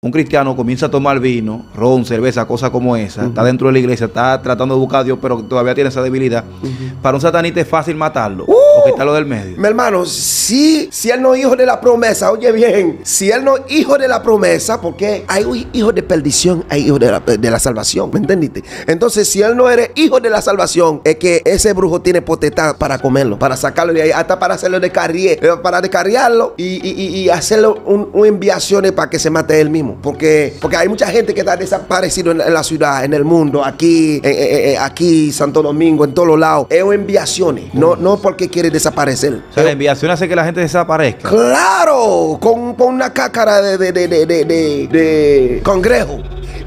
un cristiano comienza a tomar vino, ron, cerveza, cosas como esa, está dentro de la iglesia, está tratando de buscar a Dios, pero todavía tiene esa debilidad, para un satanista es fácil matarlo. ¡Uh! Oh, que está lo del medio. Mi hermano, si si él no es hijo de la promesa, oye bien, si él no es hijo de la promesa, porque hay hijos de perdición, hay hijos de la, salvación, ¿me entendiste? Entonces, si él no eres hijo de la salvación, es que ese brujo tiene potestad para comerlo, para sacarlo de ahí, hasta para hacerlo de eh, para descarriarlo y, hacerlo un, un enviaciones para que se mate él mismo. Porque, porque hay mucha gente que está desaparecido en, la ciudad, en el mundo, aquí, eh, eh, aquí, Santo Domingo, en todos los lados. Es enviaciones, no, no porque quiere desaparecer. O sea, la enviación hace que la gente desaparezca. ¡Claro! Con, una cácara de, de, de, de, de congrejo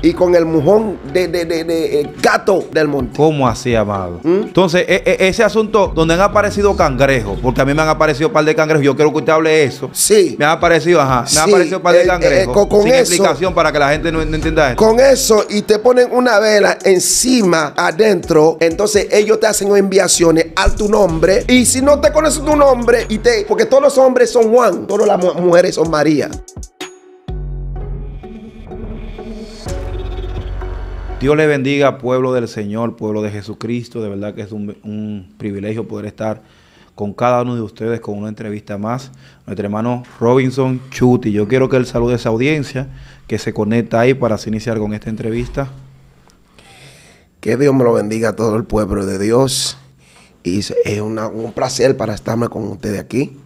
y con el mojón de, eh, gato del monte. ¿Cómo así, amado? ¿Mm? Entonces, e, e, ese asunto donde han aparecido cangrejos, porque a mí me han aparecido un par de cangrejos, yo quiero que usted hable eso. Sí. Me ha aparecido, ajá, me ha aparecido un par de eh, eh, cangrejos. con, sin explicación para que la gente no, entienda esto. Con eso, y te ponen una vela encima, adentro, entonces ellos te hacen enviaciones a tu nombre, y si no te conoces tu nombre, y te, porque todos los hombres son Juan, todas las mujeres son María. Dios le bendiga, pueblo del Señor, pueblo de Jesucristo. De verdad que es un, privilegio poder estar con cada uno de ustedes con una entrevista más. Nuestro hermano Robinson Chuti. Yo quiero que él salude a esa audiencia que se conecta ahí para iniciar con esta entrevista. Que Dios me lo bendiga a todo el pueblo de Dios. Y es un placer para estarme con ustedes aquí.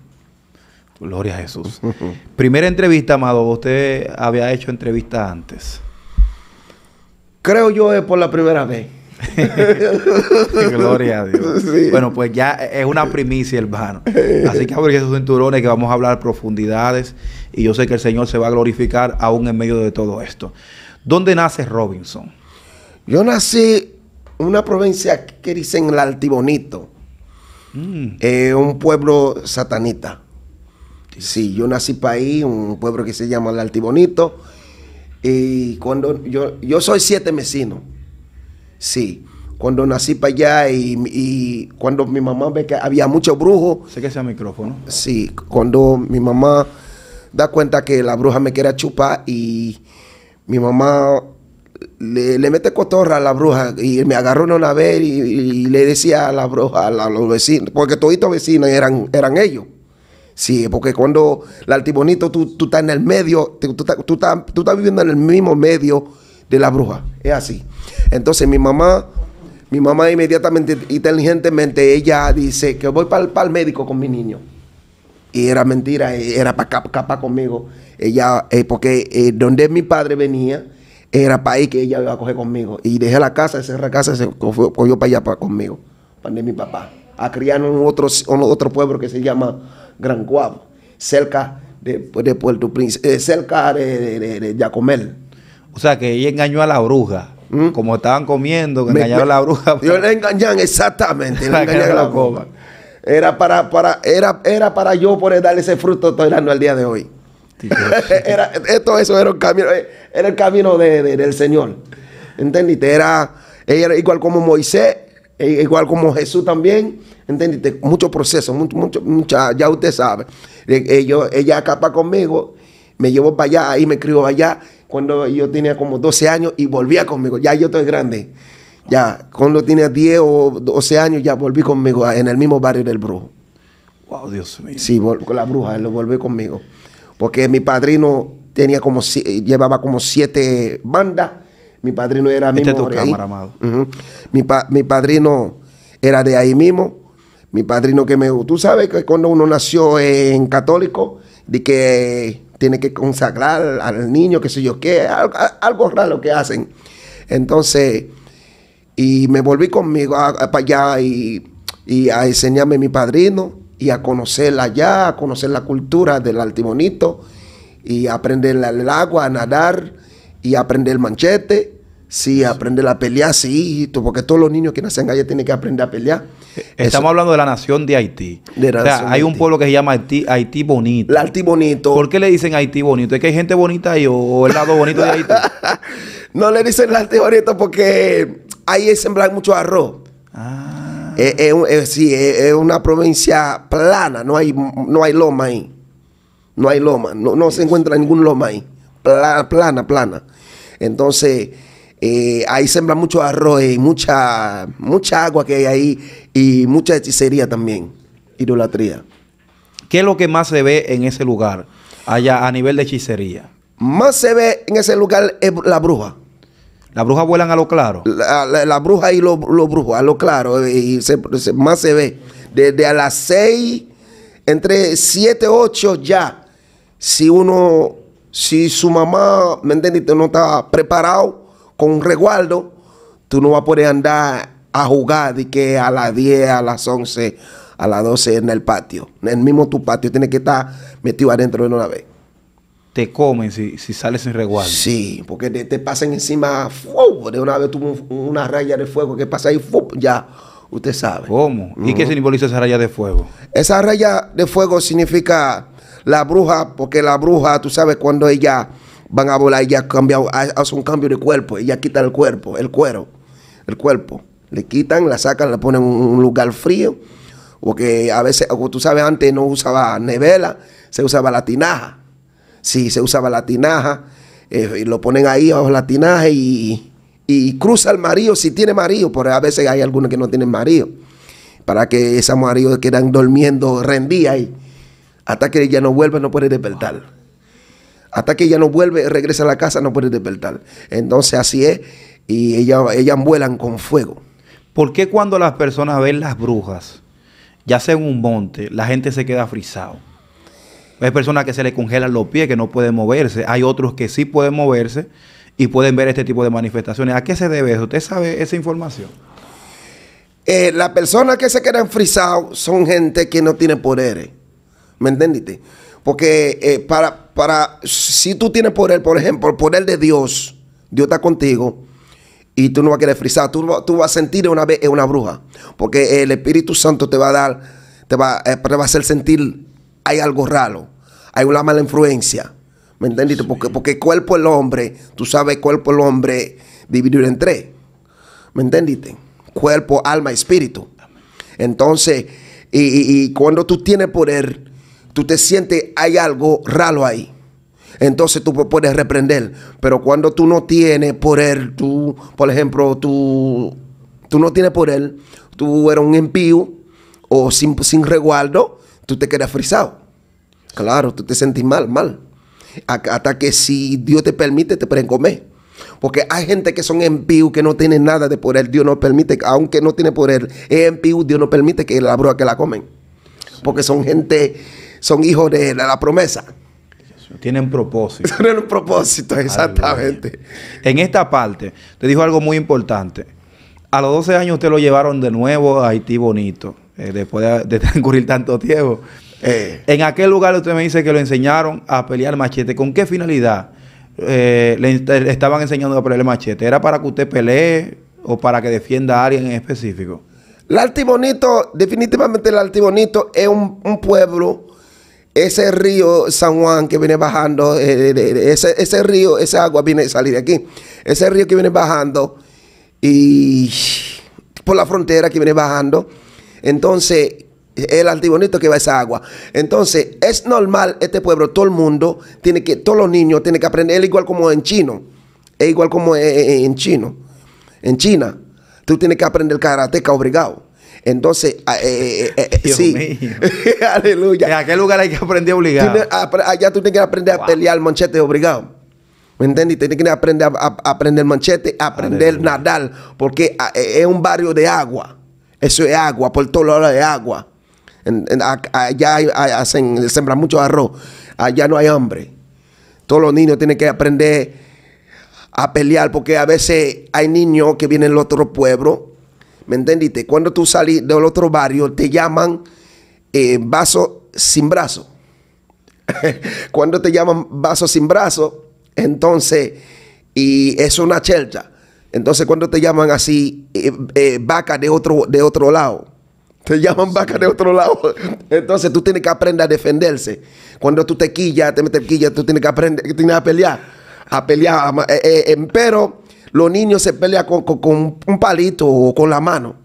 Gloria a Jesús. Primera entrevista, amado. Usted había hecho entrevista antes creo yo es por la primera vez. Gloria a Dios. Bueno, pues ya es una primicia, hermano. Así que abre esos cinturones que vamos a hablar profundidades y yo sé que el Señor se va a glorificar aún en medio de todo esto. ¿Dónde nace Robinson? Yo nací en una provincia que dicen el Altibonito, mm. eh, un pueblo satanita. Sí, yo nací para ahí, un pueblo que se llama el Altibonito. Y cuando yo, yo soy siete vecinos, sí. Cuando nací para allá y, cuando mi mamá ve que había muchos brujos. Sé que sea micrófono. Sí, cuando mi mamá da cuenta que la bruja me quiere chupar y mi mamá le, mete cotorra a la bruja y me agarró una vez y, le decía a la bruja, a, los vecinos, porque estos vecinos eran, eran ellos. Sí, porque cuando el altibonito, tú, tú estás en el medio, tú, estás, viviendo en el mismo medio de la bruja. Es así. Entonces mi mamá, mi mamá inmediatamente, inteligentemente, ella dice que voy para el, médico con mi niño. Y era mentira, era para capa conmigo. Ella, eh, porque eh, donde mi padre venía, era para ahí que ella iba a coger conmigo. Y dejé la casa, cerré la casa, se cogió, para allá para conmigo, para mi papá. A criar otro, en otro pueblo que se llama Gran Guapo, cerca de, Puerto Príncipe, eh, cerca de, de, Yacomel. O sea que ella engañó a la bruja. ¿Mm? Como estaban comiendo, que a la bruja. Yo le engañan exactamente, le la Era para, para, era, era para yo poder darle ese fruto estoy dando al día de hoy. era, eso eh, era el camino, el camino del Señor. ¿Entendiste? Era, era igual como Moisés, e igual como Jesús también, ¿entendiste? Mucho proceso, mucho, mucho, mucha, ya usted sabe. Eh, ella acapa conmigo, me llevó para allá, y me crió allá, cuando yo tenía como 12 años y volvía conmigo, ya yo estoy grande. Ya, cuando tenía 10 o 12 años, ya volví conmigo en el mismo barrio del Brujo. Wow, Dios mío. Sí, con la bruja, lo volví conmigo. Porque mi padrino tenía como, llevaba como siete bandas mi padrino era de ahí. mi, mi padrino era de ahí mismo. Mi padrino que me. Tú sabes que cuando uno nació en católico, de que tiene que consagrar al niño, qué sé yo qué, algo, raro que hacen. Entonces, y me volví conmigo para allá y, a enseñarme mi padrino y a conocerla allá, a conocer la cultura del altimonito y aprender el agua, a nadar y aprender el manchete Sí, aprender a pelear, sí, porque todos los niños que nacen allá tienen que aprender a pelear. Estamos hablando de la nación de Haití. o sea, hay un pueblo que se llama Haití, Bonito. La Haití Bonito. ¿Por qué le dicen Haití Bonito? ¿Es que hay gente bonita ahí o el lado bonito de Haití? no le dicen la Haití Bonito porque ahí sembrar mucho arroz. Ah. sí, es una provincia plana, no hay, no hay loma ahí. No hay loma, no, no se encuentra ningún loma ahí. plana, plana. Entonces eh, ahí sembra mucho arroz y mucha, mucha agua que hay ahí y mucha hechicería también, idolatría. ¿Qué es lo que más se ve en ese lugar, allá a nivel de hechicería? Más se ve en ese lugar es la bruja. ¿Las brujas vuelan a lo claro? La, bruja y los brujos, a lo claro. Eh, y más se ve. Desde a las 6, entre 7, 8 ya. Si uno, si su mamá, ¿me entiendes No está preparado, con un resguardo, tú no vas a poder andar a jugar de que a las 10, a las 11, a las 12 en el patio. En el mismo tu patio tienes que estar metido adentro de una vez. Te comen si, si sales sin resguardo. Sí, porque te, pasan encima fuego. De una vez tuvo una raya de fuego que pasa ahí, ya. Usted sabe. ¿Cómo? ¿Y qué simboliza esa raya de fuego? Esa raya de fuego significa la bruja, porque la bruja, tú sabes, cuando ella van a volar y ya cambia, hace un cambio de cuerpo y ya quita el cuerpo, el cuero, el cuerpo. Le quitan, la sacan, la ponen en un lugar frío. Porque a veces, como tú sabes, antes no usaba nevela, se usaba la tinaja. Sí, se usaba la tinaja. Eh, y lo ponen ahí bajo la tinaja y, cruza el marido si tiene marido, porque a veces hay algunos que no tienen marido. Para que esos maridos quedan durmiendo rendía ahí. Hasta que ella no vuelve, no puede despertar. Hasta que ella no vuelve, regresa a la casa, no puede despertar. Entonces así es. Y ellas, ellas vuelan con fuego. ¿Por qué cuando las personas ven las brujas, ya sea en un monte, la gente se queda frisado? Hay personas que se le congelan los pies, que no pueden moverse. Hay otros que sí pueden moverse y pueden ver este tipo de manifestaciones. ¿A qué se debe eso? ¿Usted sabe esa información? Eh, las personas que se quedan frisados son gente que no tiene poderes. ¿Me entendiste? Porque eh, para, para, si tú tienes poder, por ejemplo, el poder de Dios, Dios está contigo y tú no vas a querer frisar, tú, tú vas a sentir una vez una bruja, porque el Espíritu Santo te va a dar, te va, eh, te va a hacer sentir, hay algo raro, hay una mala influencia, ¿me entendiste? Porque, porque el cuerpo el hombre, tú sabes, el cuerpo el hombre dividido en tres, ¿me entendiste? Cuerpo, alma, espíritu. Entonces, y cuando tú tienes poder, tú te sientes, hay algo raro ahí. Entonces tú puedes reprender. Pero cuando tú no tienes poder, tú, por ejemplo, tú, tú no tienes él, tú eres un impío o sin, sin resguardo, tú te quedas frisado. Claro, tú te sentís mal, mal. Hasta que si Dios te permite, te pueden comer. Porque hay gente que son impíos que no tienen nada de poder. Dios no permite, aunque no tiene poder, es impío, Dios no permite que la broa que la comen. Porque son gente son hijos de la, promesa. Tienen propósito. Tienen un propósito, exactamente. En esta parte, te dijo algo muy importante. A los 12 años usted lo llevaron de nuevo a Haití bonito, eh, después de, transcurrir tanto tiempo. Eh. En aquel lugar usted me dice que lo enseñaron a pelear machete. ¿Con qué finalidad eh, le, estaban enseñando a pelear machete? ¿Era para que usted pelee o para que defienda a alguien en específico? El Bonito, definitivamente el Bonito es un pueblo ese río San Juan que viene bajando, eh, ese, río, esa agua viene a salir de aquí. Ese río que viene bajando y por la frontera que viene bajando. Entonces, el antibonito que va esa agua. Entonces, es normal este pueblo, todo el mundo, tiene que, todos los niños tienen que aprender, igual como en chino, es igual como en, chino, en China. Tú tienes que aprender karateca obligado. Entonces, ah, eh, eh, eh, eh sí. Aleluya. En aquel lugar hay que aprender obligado. allá tú tienes que aprender a pelear manchete obligado. ¿Me entiendes? Tienes que aprender a, aprender manchete, a aprender nadar, porque ah, es un barrio de agua. Eso es agua, por todos lados de agua. allá hay, hacen, sembran mucho arroz. Allá no hay hambre. Todos los niños tienen que aprender a pelear, porque a veces hay niños que vienen del otro pueblo ¿Me entendiste? Cuando tú salís del otro barrio, te llaman eh, vaso sin brazo. Cuando te llaman vaso sin brazo, entonces, y es una chelcha. Entonces, cuando te llaman así, eh, eh, vaca de otro, de otro lado. Te llaman vaca de otro lado. Entonces tú tienes que aprender a defenderse. Cuando tú te quillas, te metes quilla, tú tienes que aprender, tienes que pelear. A pelear. pero los niños se pelean con, un palito o con la mano.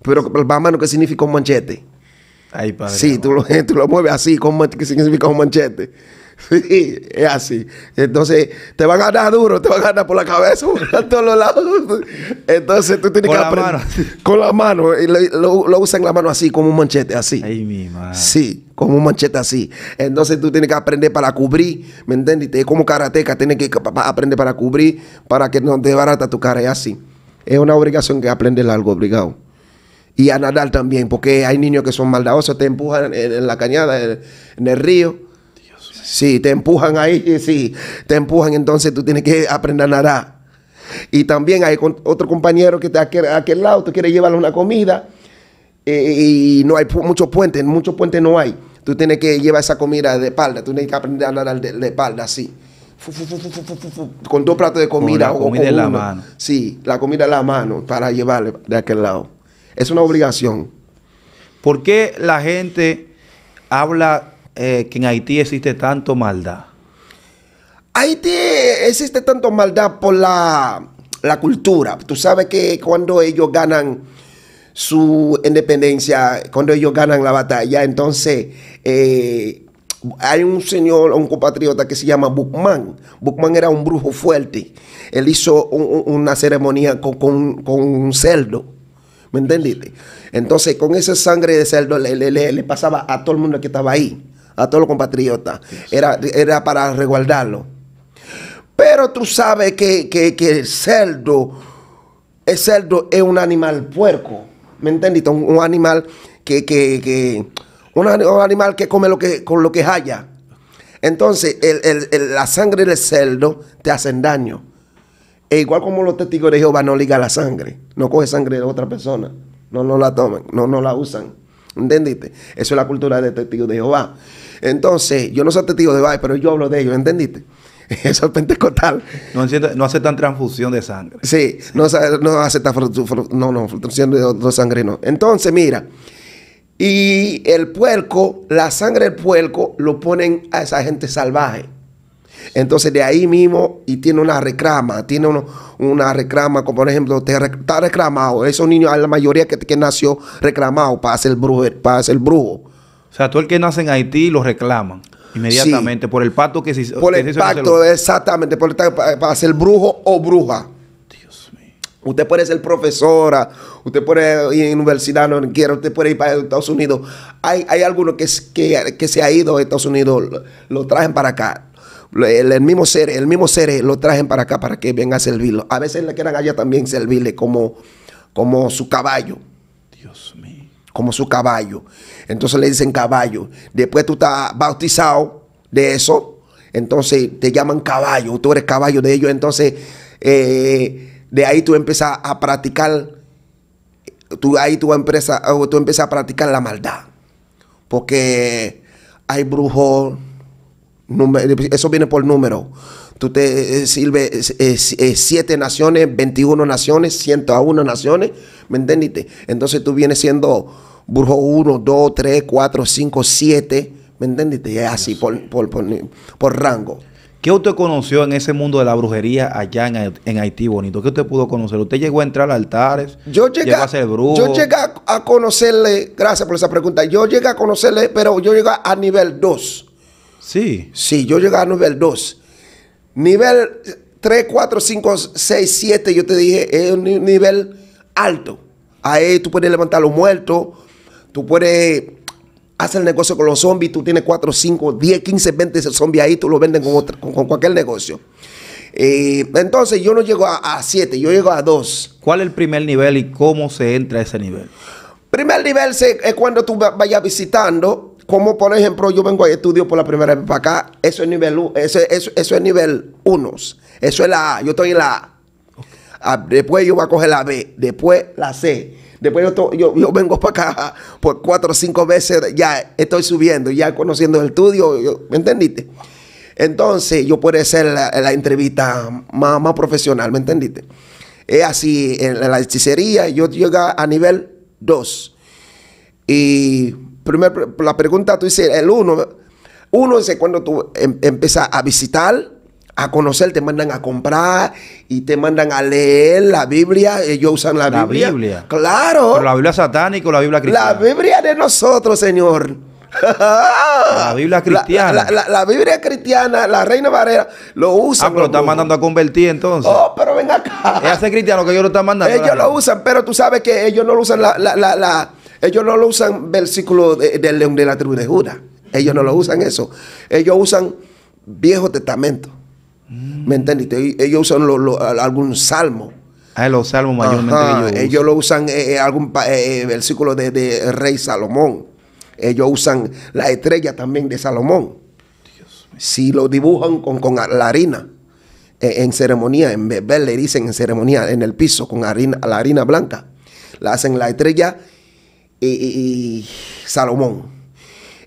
Pero la mano, que significa un manchete? padre. Sí, tú lo, mueves así, con, ¿qué significa un manchete? Sí, es así. Entonces, te van a ganar duro, te van a dar por la cabeza, por todos los lados. Entonces, tú tienes que aprender. Con la mano. lo, usan la mano así, como un manchete, así. Sí, como un manchete así. Entonces, tú tienes que aprender para cubrir, ¿me entiendes? Es como karateca, tienes que aprender para cubrir, para que no te barata tu cara. Es así. Es una obligación que aprender algo, obligado y a nadar también, porque hay niños que son maldadosos, te empujan en, la cañada, en, el río, Sí, te empujan ahí, eh, sí, te empujan, entonces tú tienes que aprender a nadar. Y también hay otro compañero que está a aquel, lado, tú quieres llevarle una comida eh, y no hay muchos puentes, muchos puentes no hay. Tú tienes que llevar esa comida de espalda, tú tienes que aprender a nadar de, espalda, así. con dos platos de comida. Con la comida en la mano. Sí, la comida en la mano para llevarle de aquel lado. Es una obligación. ¿Por qué la gente habla eh, que en Haití existe tanto maldad? Haití existe tanto maldad por la, cultura. Tú sabes que cuando ellos ganan su independencia, cuando ellos ganan la batalla, entonces eh, hay un señor, un compatriota que se llama Bukman Bukman era un brujo fuerte. Él hizo una ceremonia con, un cerdo. ¿Me entendiste? Entonces, con esa sangre de cerdo le, le pasaba a todo el mundo que estaba ahí a todos los compatriotas. Era, era para resguardarlo. Pero tú sabes que, el cerdo, el cerdo es un animal puerco. ¿Me entendiste? Un, animal que, que un, animal que come lo que, con lo que haya. Entonces, la sangre del cerdo te hacen daño. E igual como los testigos de Jehová no ligan la sangre, no coge sangre de otra persona, no, no la tomen no, no la usan. ¿Entendiste? Eso es la cultura de testigos de Jehová. Entonces, yo no soy testigo de Jehová, pero yo hablo de ellos, ¿entendiste? Eso es pentecostal. No, aceptan transfusión de sangre. Sí, no, aceptan no, no, transfusión de, de sangre, no. Entonces, mira, y el puerco, la sangre del puerco, lo ponen a esa gente salvaje. Entonces de ahí mismo y tiene una reclama, tiene una reclama, como por ejemplo, te está reclamado. Esos niños, la mayoría que, nació reclamado para ser, brujo, para ser brujo. O sea, todo el que nace en Haití lo reclaman. Inmediatamente, por el pacto que se Por el pacto, exactamente, por para, ser brujo o bruja. Usted puede ser profesora, usted puede ir a la universidad, no quiero usted puede ir para Estados Unidos. Hay, hay algunos que, que, que se ha ido a Estados Unidos, lo, lo traen para acá. El, mismo ser, el mismo ser eh, lo trajen para acá para que venga a servirlo. A veces le quieran allá también servirle como, como su caballo. Dios mío. Como su caballo. Entonces le dicen caballo. Después tú estás bautizado de eso. Entonces te llaman caballo. Tú eres caballo de ellos. Entonces eh, de ahí tú empiezas a practicar. Tú, ahí tú empiezas, eh, tú empiezas a practicar la maldad. Porque hay brujos eso viene por número. Tú te sirves eh, eh, sirve eh, naciones, 21 naciones, 101 naciones. ¿Me entendiste? Entonces tú vienes siendo burjo 1, 2, 3, 4, 5, 7. ¿Me entendiste? Es así por, por, rango. ¿Qué usted conoció en ese mundo de la brujería allá en, Haití, bonito? ¿Qué usted pudo conocer? ¿Usted llegó a entrar a altares? Yo llegué, a ser brujo. Yo llegué a conocerle, gracias por esa pregunta. Yo llegué a conocerle, pero yo llegué a nivel 2. Sí. Sí, yo llegaba a nivel 2. Nivel 3, 4, 5, 6, 7, yo te dije, es un nivel alto. Ahí tú puedes levantar los muertos, tú puedes hacer el negocio con los zombies, tú tienes 4, 5, 10, 15, 20 zombies ahí, tú lo venden con, cualquier negocio. Eh, entonces yo no llego a 7, yo llego a 2. ¿Cuál es el primer nivel y cómo se entra a ese nivel? Primer nivel es cuando tú vayas visitando como por ejemplo yo vengo a estudio por la primera vez para acá, eso es nivel eso, eso, eso es nivel 1, eso es la A, yo estoy en la A. Ah, después yo voy a coger la B, después la C. Después yo, yo, vengo para acá por cuatro o cinco veces, ya estoy subiendo, ya conociendo el estudio, ¿me entendiste? Entonces yo puedo hacer la, entrevista más, más, profesional, ¿me entendiste? Es así, en la hechicería yo llego a nivel 2. Y Primero, la pregunta, tú dices, el uno, uno es cuando tú em, empiezas a visitar, a conocer, te mandan a comprar y te mandan a leer la Biblia. Ellos usan la, la Biblia. Claro. Pero la Biblia satánica o la Biblia cristiana. La Biblia de nosotros, Señor. la Biblia cristiana. La, Biblia cristiana, la Reina Varela, lo usan. Ah, pero lo están mandando a convertir entonces. Oh, pero ven acá. Él cristiano que ellos lo están mandando. Ellos lo usan, pero tú sabes que ellos no lo usan la, ellos no lo usan versículo de, del león de la tribu de Judá. Ellos no lo usan eso. Ellos usan Viejo Testamento. Mm. ¿Me entendiste? Ellos usan algún salmo. Ah, los salmos mayormente ellos, lo usan eh, eh, algún eh, versículo de, Rey Salomón. Ellos usan la estrella también de Salomón. si lo dibujan con, con la harina en ceremonia, en beber le dicen en ceremonia, en el piso con harina, la harina blanca. La hacen la estrella y, Salomón.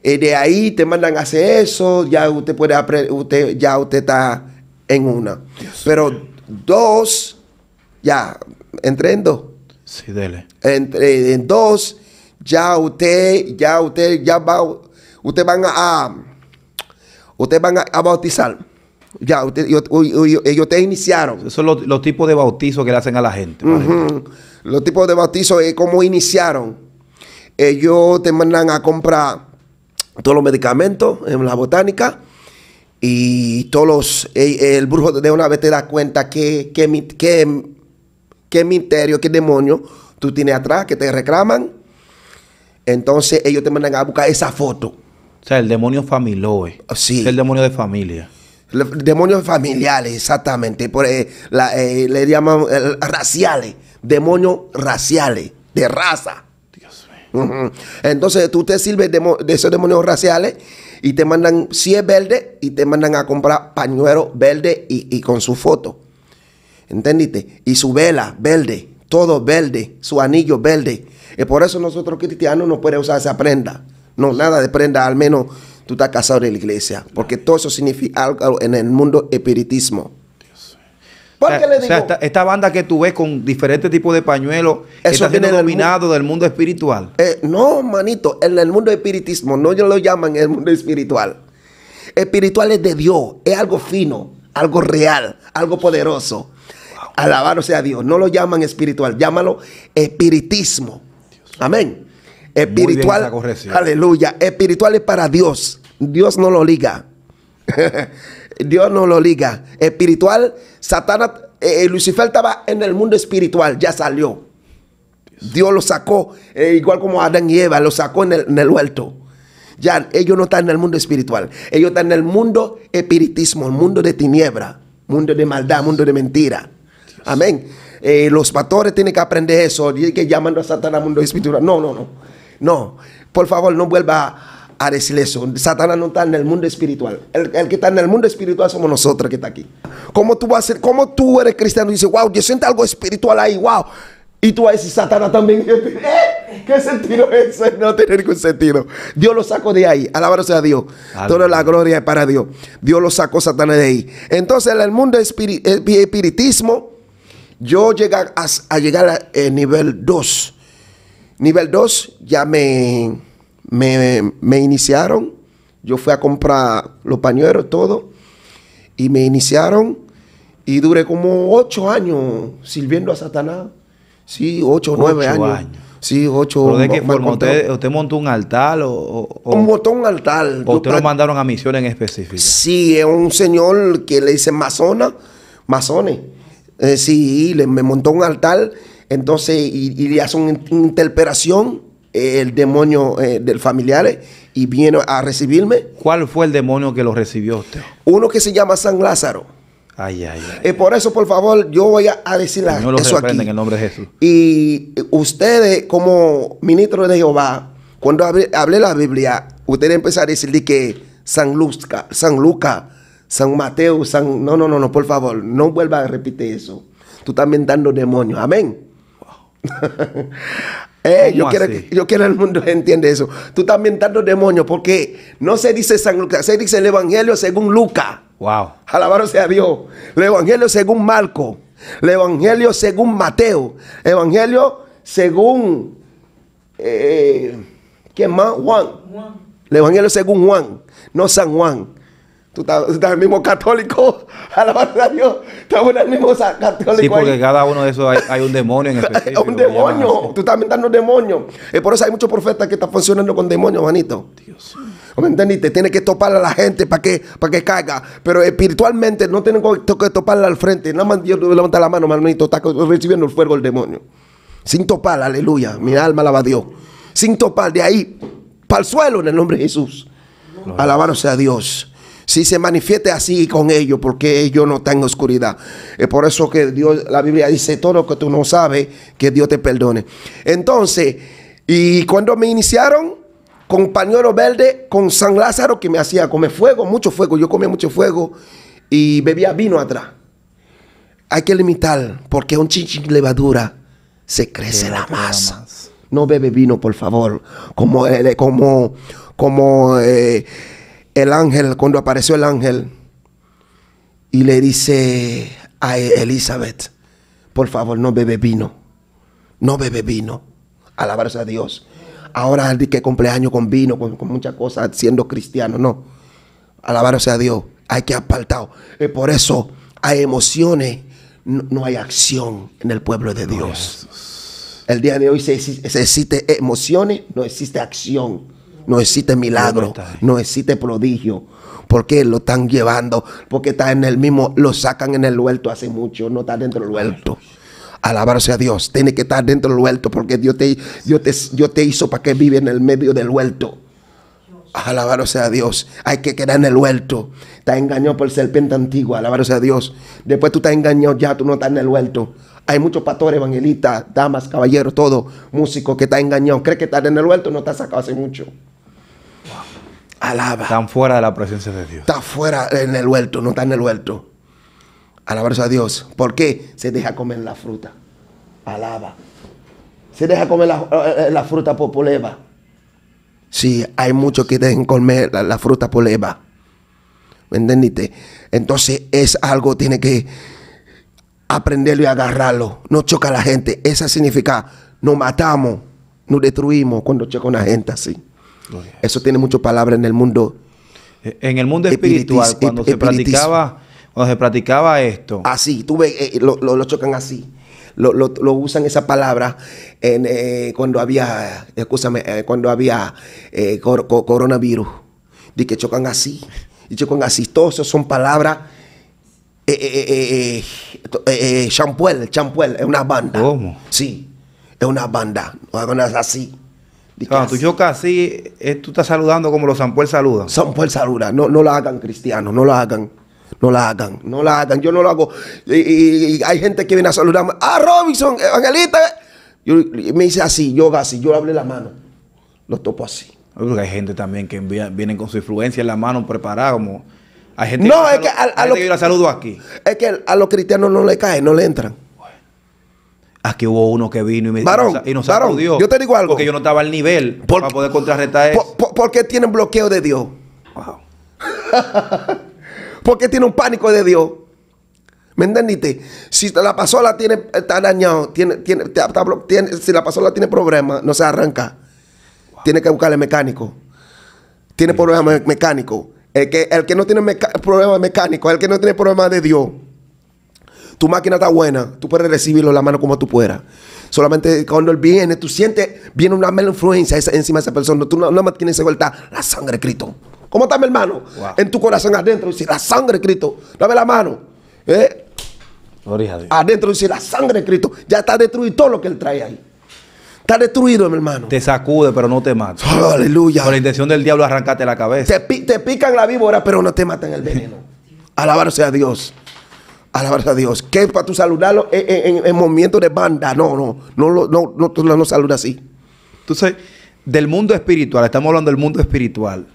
Y eh, de ahí te mandan a hacer eso, ya usted puede aprender, usted, ya usted está en una. Pero dos, ya, entre dos. Sí, Entre, en dos, ya usted, ya usted, ya va, usted van a, usted van a, bautizar. Ya, usted, ellos te iniciaron. Esos son los, tipos de bautizo que le hacen a la gente. Los tipos de bautizo es como iniciaron. Ellos te mandan a comprar todos los medicamentos en la botánica y todos los. El, brujo de una vez te da cuenta que, que, que, que misterio, qué demonio tú tienes atrás, que te reclaman. Entonces ellos te mandan a buscar esa foto. O sea, el demonio familoe. Sí. Es el demonio de familia. demonios familiares, exactamente. Por, eh, eh, le llaman eh, raciales. Demonios raciales, de raza. Entonces tú te sirves de, esos demonios raciales y te mandan, si es verde, y te mandan a comprar pañuelo verde y, con su foto. ¿Entendiste? Y su vela verde, todo verde, su anillo verde. Y por eso nosotros cristianos no podemos usar esa prenda. No, nada de prenda, al menos tú estás casado en la iglesia. Porque todo eso significa algo en el mundo espiritismo. Eh, esta, banda que tú ves con diferentes tipos de pañuelos Eso está siendo del mundo espiritual. Eh, no, manito, en el mundo espiritismo, no lo llaman el mundo espiritual. Espiritual es de Dios, es algo fino, algo real, algo poderoso. Alabado sea Dios. No lo llaman espiritual, llámalo espiritismo. Amén. Espiritual. Aleluya. Espiritual es para Dios. Dios no lo liga. Dios no lo liga. Espiritual, Satanás eh, eh, Lucifer estaba en el mundo espiritual, ya salió. Dios lo sacó, eh, igual como Adán y Eva, lo sacó en el, huerto. Ya, ellos no están en el mundo espiritual, ellos están en el mundo espiritismo, el mundo de tiniebla, mundo de maldad, mundo de mentira. Amén. los pastores tienen que aprender eso, que llamando a Satanás al mundo espiritual. No, no, no. No, por favor, no vuelva a a decirle eso. Satanás no está en el mundo espiritual. El, que está en el mundo espiritual somos nosotros que está aquí. ¿Cómo tú vas a ser? ¿Cómo tú eres cristiano y dices, wow, yo siento algo espiritual ahí, wow? Y tú vas a decir, Satanás también. ¿Eh? ¿Qué sentido es eso? No tiene ningún sentido. Dios lo sacó de ahí. Alabado sea Dios. Toda la gloria es para Dios. Dios lo sacó Satanás de ahí. Entonces, en el mundo eh, espiritismo, yo llegué a, llegar al eh, nivel 2. Nivel 2 ya me me, me iniciaron, yo fui a comprar los pañuelos, todo, y me iniciaron y duré como ocho años sirviendo a Satanás. Sí, ocho, nueve años. Sí, ocho. ¿Pero de qué forma? ¿Usted, montó un altar o...? un montón altar. ¿O usted lo mandaron a misiones en específico? Sí, es un señor que le dice masona, masones. Eh, sí, le, me montó un altar. Entonces, y, y le hace una interpelación el demonio eh, del familiar y vino a recibirme. ¿Cuál fue el demonio que lo recibió usted? Uno que se llama San Lázaro. Ay, ay, ay. Eh, por eso, por favor, yo voy a, a decir eso aquí. en el nombre de Jesús. Y eh, ustedes, como ministro de Jehová, cuando hablé, la Biblia, ustedes empezaron a decir que San Lucas, San Luca, San Mateo, San... No, no, no, no, por favor, no vuelva a repetir eso. Tú también dando demonios. Amén. Eh, yo, quiero, yo, quiero, que el mundo entienda eso. Tú también tanto demonios, porque no se dice San Lucas, se dice el Evangelio según Lucas. Wow. Alabado sea Dios. El Evangelio según Marco. El Evangelio según Mateo. El Evangelio según. Eh, ¿Quién más? Juan. El Evangelio según Juan, no San Juan. tú estás el mismo católico. Alabado a Dios. Estamos en el mismo Sí, porque cada uno de esos hay, un demonio en específico. un demonio. Tú estás inventando demonios. por eso hay muchos profetas que están funcionando con demonios, manito. Dios. ¿Me entendiste? Tiene que topar a la gente para que, para que caiga. Pero espiritualmente no tienen que toparla al frente. No, más Dios levanta la mano, manito. Está recibiendo el fuego del demonio. Sin topar, aleluya. Mi alma alaba a Dios. Sin topar de ahí, para el suelo en el nombre de Jesús. Alabado sea Dios si se manifieste así con ellos, porque ellos no están en oscuridad. Es por eso que Dios, la Biblia dice todo lo que tú no sabes, que Dios te perdone. Entonces, y cuando me iniciaron, con pañuelo verde, con San Lázaro, que me hacía comer fuego, mucho fuego. Yo comía mucho fuego y bebía vino atrás. Hay que limitar, porque un chinchín levadura se crece la masa. No bebe vino, por favor. Como, eh, como, como eh, el ángel, cuando apareció el ángel, y le dice a e-, Elizabeth, por favor, no bebe vino, no bebe vino, alabarse a Dios. Ahora que cumpleaños con vino, con, muchas cosas, siendo cristiano, no. Alabarse a Dios, hay que apartar. Y por eso hay emociones, no, hay acción en el pueblo de oh, Dios. El día de hoy se, se existe emociones, no existe acción. No existe milagro, no existe prodigio. Porque lo están llevando? Porque está en el mismo, lo sacan en el huerto hace mucho, no está dentro del huerto. Alabarse a Dios, tiene que estar dentro del huerto porque Dios te, te, te hizo para que vive en el medio del huerto. Alabarse a Dios. Hay que quedar en el huerto. Te engañado por el serpiente antiguo. alabarse a Dios. Después tú estás engañado ya, tú no estás en el huerto. Hay muchos pastores, evangelistas, damas, caballeros, todo, músicos que está engañado, Cree que está en el huerto, no está sacado hace mucho alaba. Están fuera de la presencia de Dios. Está fuera en el huerto, no está en el huerto. Alabarse a Dios. ¿Por qué? Se deja comer la fruta. Alaba. Se deja comer la, eh, fruta por poleva. Sí, hay muchos que dejen comer la, fruta fruta poleva. ¿Me entendiste? Entonces es algo, tiene que aprenderlo y agarrarlo. No choca a la gente. Eso significa, nos matamos, nos destruimos cuando choca a una gente así. Eso tiene muchas palabras en el mundo. E, en el mundo espiritual, cuando, se practicaba, cuando se practicaba esto. Así, tú ves, eh, lo, chocan así. Lo, usan esa palabra eh, cuando había, eh, cuando había coronavirus. Dice que chocan así. Y chocan así. Todos son palabras Champuel, Champuel, es una banda. ¿Cómo? Sí, es una banda, hagan así. Cuando tú chocas así, tú estás saludando como los Sampuel saludan. Sampuel saluda. No, no la hagan cristianos, no la hagan. No la hagan, no la hagan. Yo no lo hago. Y, hay gente que viene a saludarme. Ah, Robinson, evangelista. Yo, me hice así, yo así, yo hablé la mano. Lo topo así. hay gente también que viene vienen con su influencia en la mano preparada, como. Hay gente no, es que la saludo aquí. Es que a los cristianos no le cae, no le entran. Aquí hubo uno que vino y me y nos se acudió, Yo te digo algo. Porque yo no estaba al nivel para poder contrarrestar eso. Por, qué tienen bloqueo de Dios? ¿Por qué tiene un pánico de Dios? ¿Me entendiste? Si la pasola tiene, está dañado, tiene, tiene, si la pasola tiene problemas, no se arranca. Tiene que buscarle mecánico. Tiene problemas mecánicos. El que, el que no tiene problemas mecánicos, el que no tiene problemas de Dios tu máquina está buena, tú puedes recibirlo en la mano como tú puedas. Solamente cuando él viene, tú sientes, viene una mala influencia encima de esa persona. Tú no, más tienes que la sangre de Cristo. ¿Cómo está mi hermano? En tu corazón adentro, dice la sangre de Cristo. Dame la mano. ¿Eh? Adentro dice la sangre de Cristo. Ya está destruido todo lo que él trae ahí. Está destruido, mi hermano. Te sacude, pero no te mata. aleluya. Con la intención del diablo arrancate la cabeza. Te, pican la víbora, pero no te matan el veneno. Alabarse a Dios. Alabar a Dios. Que para tú saludarlo en, en, movimiento de banda. No, no, no, no, no, no, saludas así. Entonces, del mundo espiritual, estamos hablando del mundo espiritual.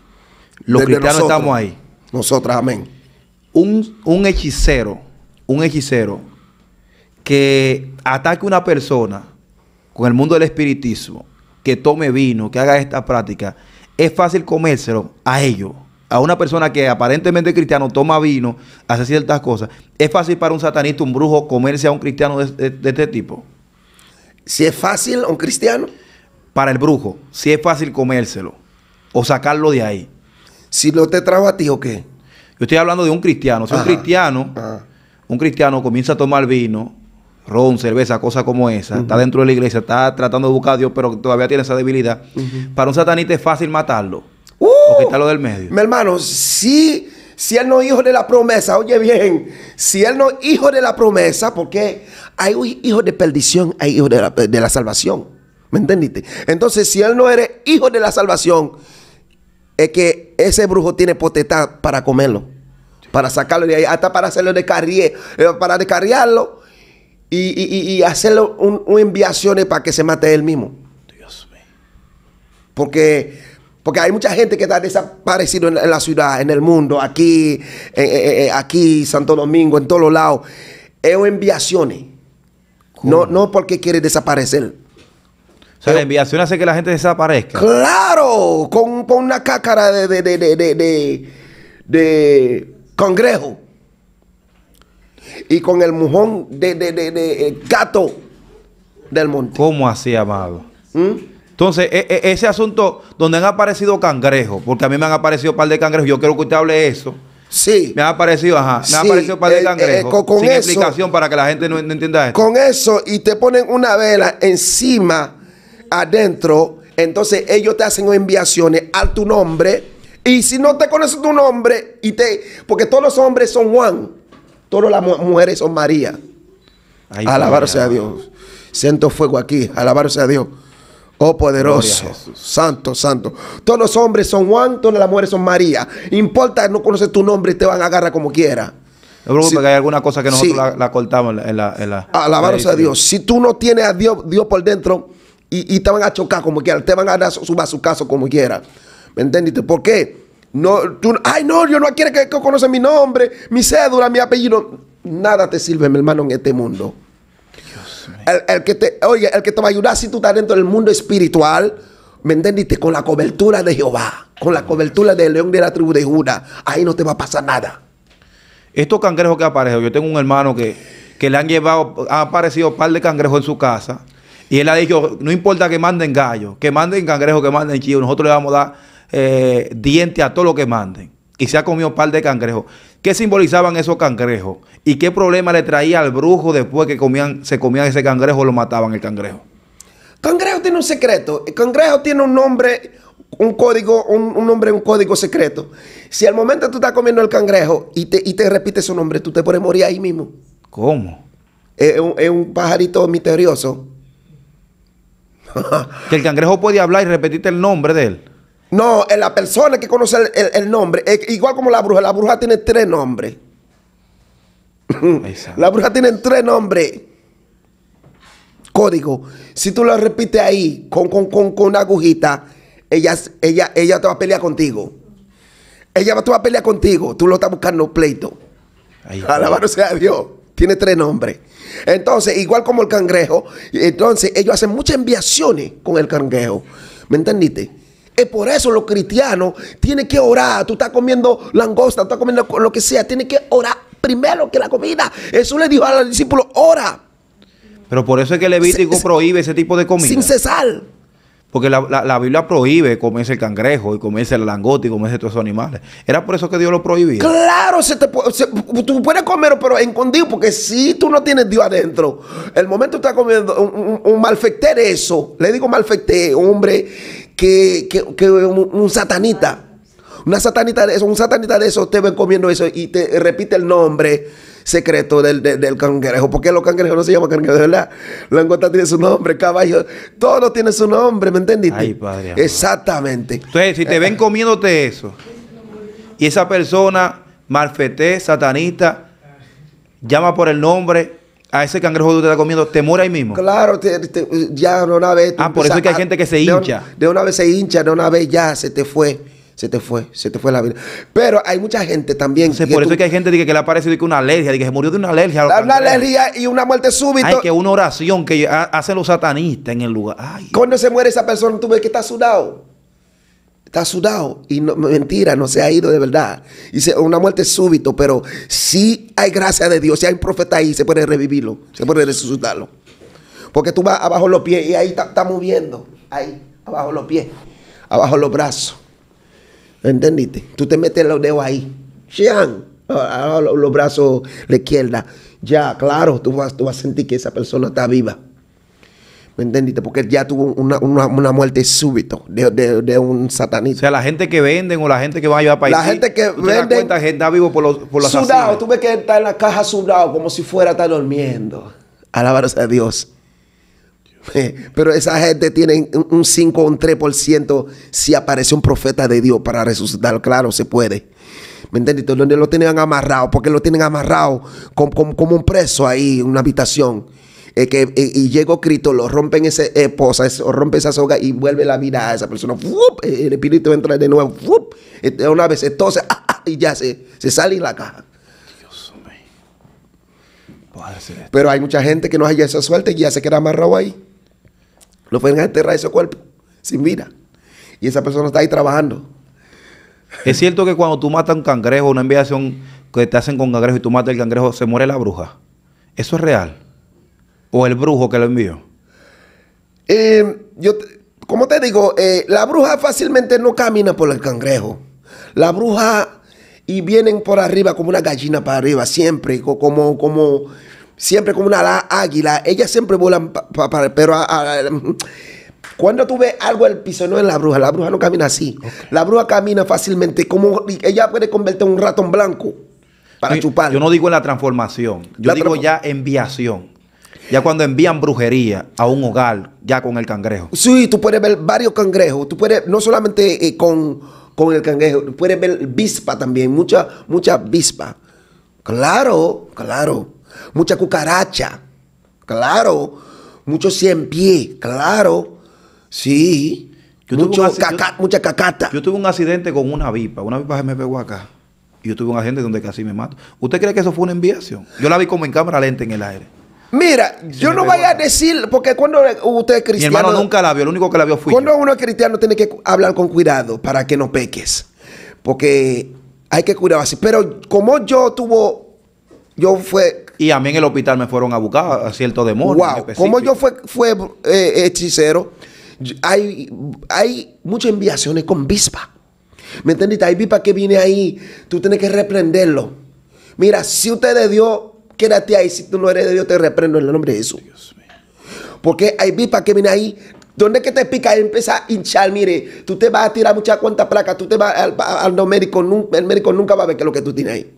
Los cristianos estamos ahí. nosotras amén. Un, un hechicero, un hechicero que ataque a una persona con el mundo del espiritismo, que tome vino, que haga esta práctica, es fácil comérselo a ellos a una persona que aparentemente es cristiano, toma vino, hace ciertas cosas, ¿es fácil para un satanista, un brujo, comerse a un cristiano de, este tipo? Si es fácil un cristiano. Para el brujo, si es fácil comérselo o sacarlo de ahí. Si lo te trajo a ti o qué. Yo estoy hablando de un cristiano. Si un cristiano, un cristiano comienza a tomar vino, ron, cerveza, cosas como esa, está dentro de la iglesia, está tratando de buscar a Dios, pero todavía tiene esa debilidad. Para un satanista es fácil matarlo. Porque oh. lo del medio. Mi hermano, Si él no es hijo de la promesa, oye bien, si él no es hijo de la promesa, porque hay hijos de perdición, hay hijos de la, salvación. ¿Me entendiste? Entonces, si él no eres hijo de la salvación, es que ese brujo tiene potestad para comerlo, para sacarlo de ahí, hasta para hacerlo de eh, para descarriarlo y, hacerlo un enviaciones para que se mate él mismo. Dios mío. Porque porque hay mucha gente que está desaparecido en, la ciudad, en el mundo, aquí, eh, eh, eh, aquí, Santo Domingo, en todos lados. Es enviaciones. No, no porque quiere desaparecer. O sea, la enviación hace que la gente desaparezca. ¡Claro! Con, una cácara de, de, de, congrejo. Y con el mujón de, gato del monte. ¿Cómo así, amado? ¿Mm? Entonces, e, e, ese asunto donde han aparecido cangrejos, porque a mí me han aparecido un par de cangrejos, yo quiero que usted hable eso. Sí. Me ha aparecido, ajá. Me ha aparecido un par de eh, eh, cangrejos. con, sin explicación para que la gente no, entienda eso. Con eso, y te ponen una vela encima, adentro, entonces ellos te hacen enviaciones a tu nombre. Y si no te conoces tu nombre, y te, porque todos los hombres son Juan, todas las mujeres son María. Alabarse a Dios. Siento fuego aquí, alabarse a Dios. Oh poderoso, santo, santo. Todos los hombres son Juan, todas las mujeres son María. Importa, no conocer tu nombre y te van a agarrar como quiera. No preocupes, que hay alguna cosa que nosotros la, cortamos en la. En la a Dios. Si tú no tienes a Dios, por dentro y, te van a chocar como quiera, te van a dar su, su caso como quiera. ¿Me entendiste? ¿Por qué? No, ay, no, yo no quiero que, que mi nombre, mi cédula, mi apellido. Nada te sirve, mi hermano, en este mundo. El, que te, oye, el que te va a ayudar si tú estás dentro del mundo espiritual, ¿me entendiste? Con la cobertura de Jehová, con la cobertura del león de la tribu de Judá, ahí no te va a pasar nada. Estos cangrejos que aparecen, yo tengo un hermano que, que le han llevado, han aparecido un par de cangrejos en su casa, y él ha dicho, no importa que manden gallos, que manden cangrejos, que manden chivos, nosotros le vamos a dar eh, diente a todo lo que manden y se ha comido un par de cangrejos. ¿Qué simbolizaban esos cangrejos? ¿Y qué problema le traía al brujo después que comían, se comían ese cangrejo o lo mataban el cangrejo? Cangrejo tiene un secreto. El cangrejo tiene un nombre, un código, un, nombre, un código secreto. Si al momento tú estás comiendo el cangrejo y te, y te repite su nombre, tú te puedes morir ahí mismo. ¿Cómo? Es un, un pajarito misterioso. que el cangrejo podía hablar y repetirte el nombre de él. No, la persona que conoce el, nombre, es igual como la bruja, la bruja tiene tres nombres. la bruja tiene tres nombres. Código. Si tú lo repites ahí con, con, una agujita, ella, ella, ella te va a pelear contigo. Ella te va a pelear contigo. Tú lo estás buscando pleito. Alabado sea Dios. Tiene tres nombres. Entonces, igual como el cangrejo, entonces ellos hacen muchas enviaciones con el cangrejo. ¿Me entendiste? Es por eso los cristianos tienen que orar. Tú estás comiendo langosta, tú estás comiendo lo que sea. Tienes que orar primero que la comida. eso le dijo a los discípulos, ora. Pero por eso es que Levítico prohíbe ese tipo de comida. Sin cesar. Porque la, Biblia prohíbe comerse el cangrejo y comerse el langote y comerse todos esos animales. Era por eso que Dios lo prohibía. Claro, se te, tú puedes comerlo, pero escondido, porque si tú no tienes Dios adentro, el momento que estás comiendo un, malfecter, eso, le digo malfecter, hombre que, un, satanita. Una satanita de eso, un satanita de eso, te ven comiendo eso y te repite el nombre secreto del, del, del cangrejo. Porque los cangrejos no se llaman cangrejos, verdad? La langosta tiene su nombre, caballo, todo tiene su nombre, ¿me entendiste? padre, Exactamente. Entonces, si te ven comiéndote eso y esa persona, malfete satanista, llama por el nombre a ese cangrejo que usted está comiendo, te muere ahí mismo. Claro, ya de una vez. Ah, por eso es que hay gente que se hincha. De, una vez se hincha, de una vez ya se te fue. Se te fue, se te fue la vida. Pero hay mucha gente también. Se por eso que hay gente que, que le ha parecido una alergia, que se murió de una alergia. Una alergia y una muerte súbita. Hay que una oración que hacen los satanistas en el lugar. Ay, Cuando se muere esa persona, tú ves que está sudado. Está sudado y no, mentira, no se ha ido de verdad. Y una muerte súbito, pero si hay gracia de Dios, si hay un profeta ahí, se puede revivirlo, se puede resucitarlo. Porque tú vas abajo los pies y ahí está, moviendo, ahí, abajo los pies, abajo los brazos. ¿Entendiste? Tú te metes los dedos ahí. Xian, abajo los brazos, la izquierda. Ya, claro, tú vas, tú vas a sentir que esa persona está viva. ¿Me entendiste? Porque ya tuvo una, muerte súbita de, un satanista. O sea, la gente que venden o la gente que va a llevar para La gente que vende. La gente está vivo por los, por los Sudado, tú que estar en la caja sudado, como si fuera estar durmiendo. Alabaros a Dios. Eh, pero esa gente tiene un 5 o un 3% si aparece un profeta de Dios para resucitar. Claro, se puede. ¿Me entendiste? Donde lo tienen amarrado, porque lo tienen amarrado como un preso ahí en una habitación que, eh, y llegó Cristo, lo rompen ese esposa, eh, o rompe esa soga y vuelve la mirada a esa persona. Eh, el espíritu entra de nuevo. Una vez entonces, ah, ah, y ya se, se sale en la caja. Pero hay mucha gente que no haya esa suerte y ya se queda amarrado ahí. Lo pueden enterrar ese cuerpo, sin vida. Y esa persona está ahí trabajando. Es cierto que cuando tú matas un cangrejo, una enviación que te hacen con cangrejo y tú matas el cangrejo, se muere la bruja. Eso es real o el brujo que lo envió? Eh, yo, como te digo, eh, la bruja fácilmente no camina por el cangrejo. La bruja y vienen por arriba como una gallina para arriba, siempre, como, como, siempre como una águila. Ellas siempre vuelan, pero ah, ah, cuando tú ves algo el piso, no es la bruja. La bruja no camina así. La bruja camina fácilmente, como ella puede convertir un ratón blanco para chupar. Yo no digo en la transformación, yo digo ya enviación. Ya cuando envían brujería a un hogar, ya con el cangrejo. Sí, tú puedes ver varios cangrejos. Tú puedes, no solamente eh, con, el cangrejo, puedes ver vispa también, mucha, mucha vispa. Claro, claro. Mucha cucaracha. Claro. Mucho cien pie. Claro. Sí. mucha cacata. Yo tuve un accidente con una vipa. Una vipa se me pegó acá. Y Yo tuve un accidente donde casi me mato. ¿Usted cree que eso fue una enviación? Yo la vi como en cámara lenta en el aire. Mira, yo no voy a decir, porque cuando usted es cristiano. Mi hermano nunca la vio, lo único que la vio fue. Cuando uno es cristiano, tiene que hablar con cuidado para que no peques. Porque hay que cuidar así. Pero como yo tuvo. Yo fue. Y a mí en el hospital me fueron a buscar a cierto demonio. Wow. Como yo fue, fue eh, hechicero, hay, hay muchas enviaciones con bispa. ¿Me entendiste? Hay bispa que viene ahí, tú tienes que reprenderlo. Mira, si usted de Dios quédate ahí. Si tú no eres de Dios, te reprendo en el nombre de Jesús. Porque hay vipa que viene ahí. ¿Dónde que te pica? Empieza a hinchar. Mire, tú te vas a tirar muchas cuantas placas. Tú te vas al, al, médico. El médico nunca va a ver qué lo que tú tienes ahí.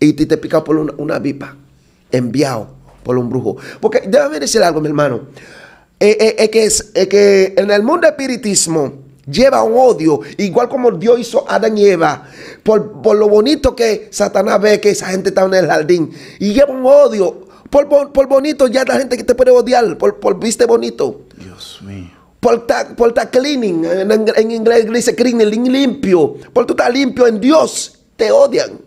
Y te, te pica por una, vipa Enviado por un brujo. Porque déjame decir algo, mi hermano. Eh, eh, es que, es, que en el mundo espiritismo lleva un odio, igual como Dios hizo a Adán y Eva, por, lo bonito que Satanás ve que esa gente está en el jardín, y lleva un odio, por, por, bonito ya la gente que te puede odiar, por, viste bonito. Dios mío. Por estar cleaning, en, en, inglés dice cleaning, limpio, por tú estás limpio en Dios, te odian.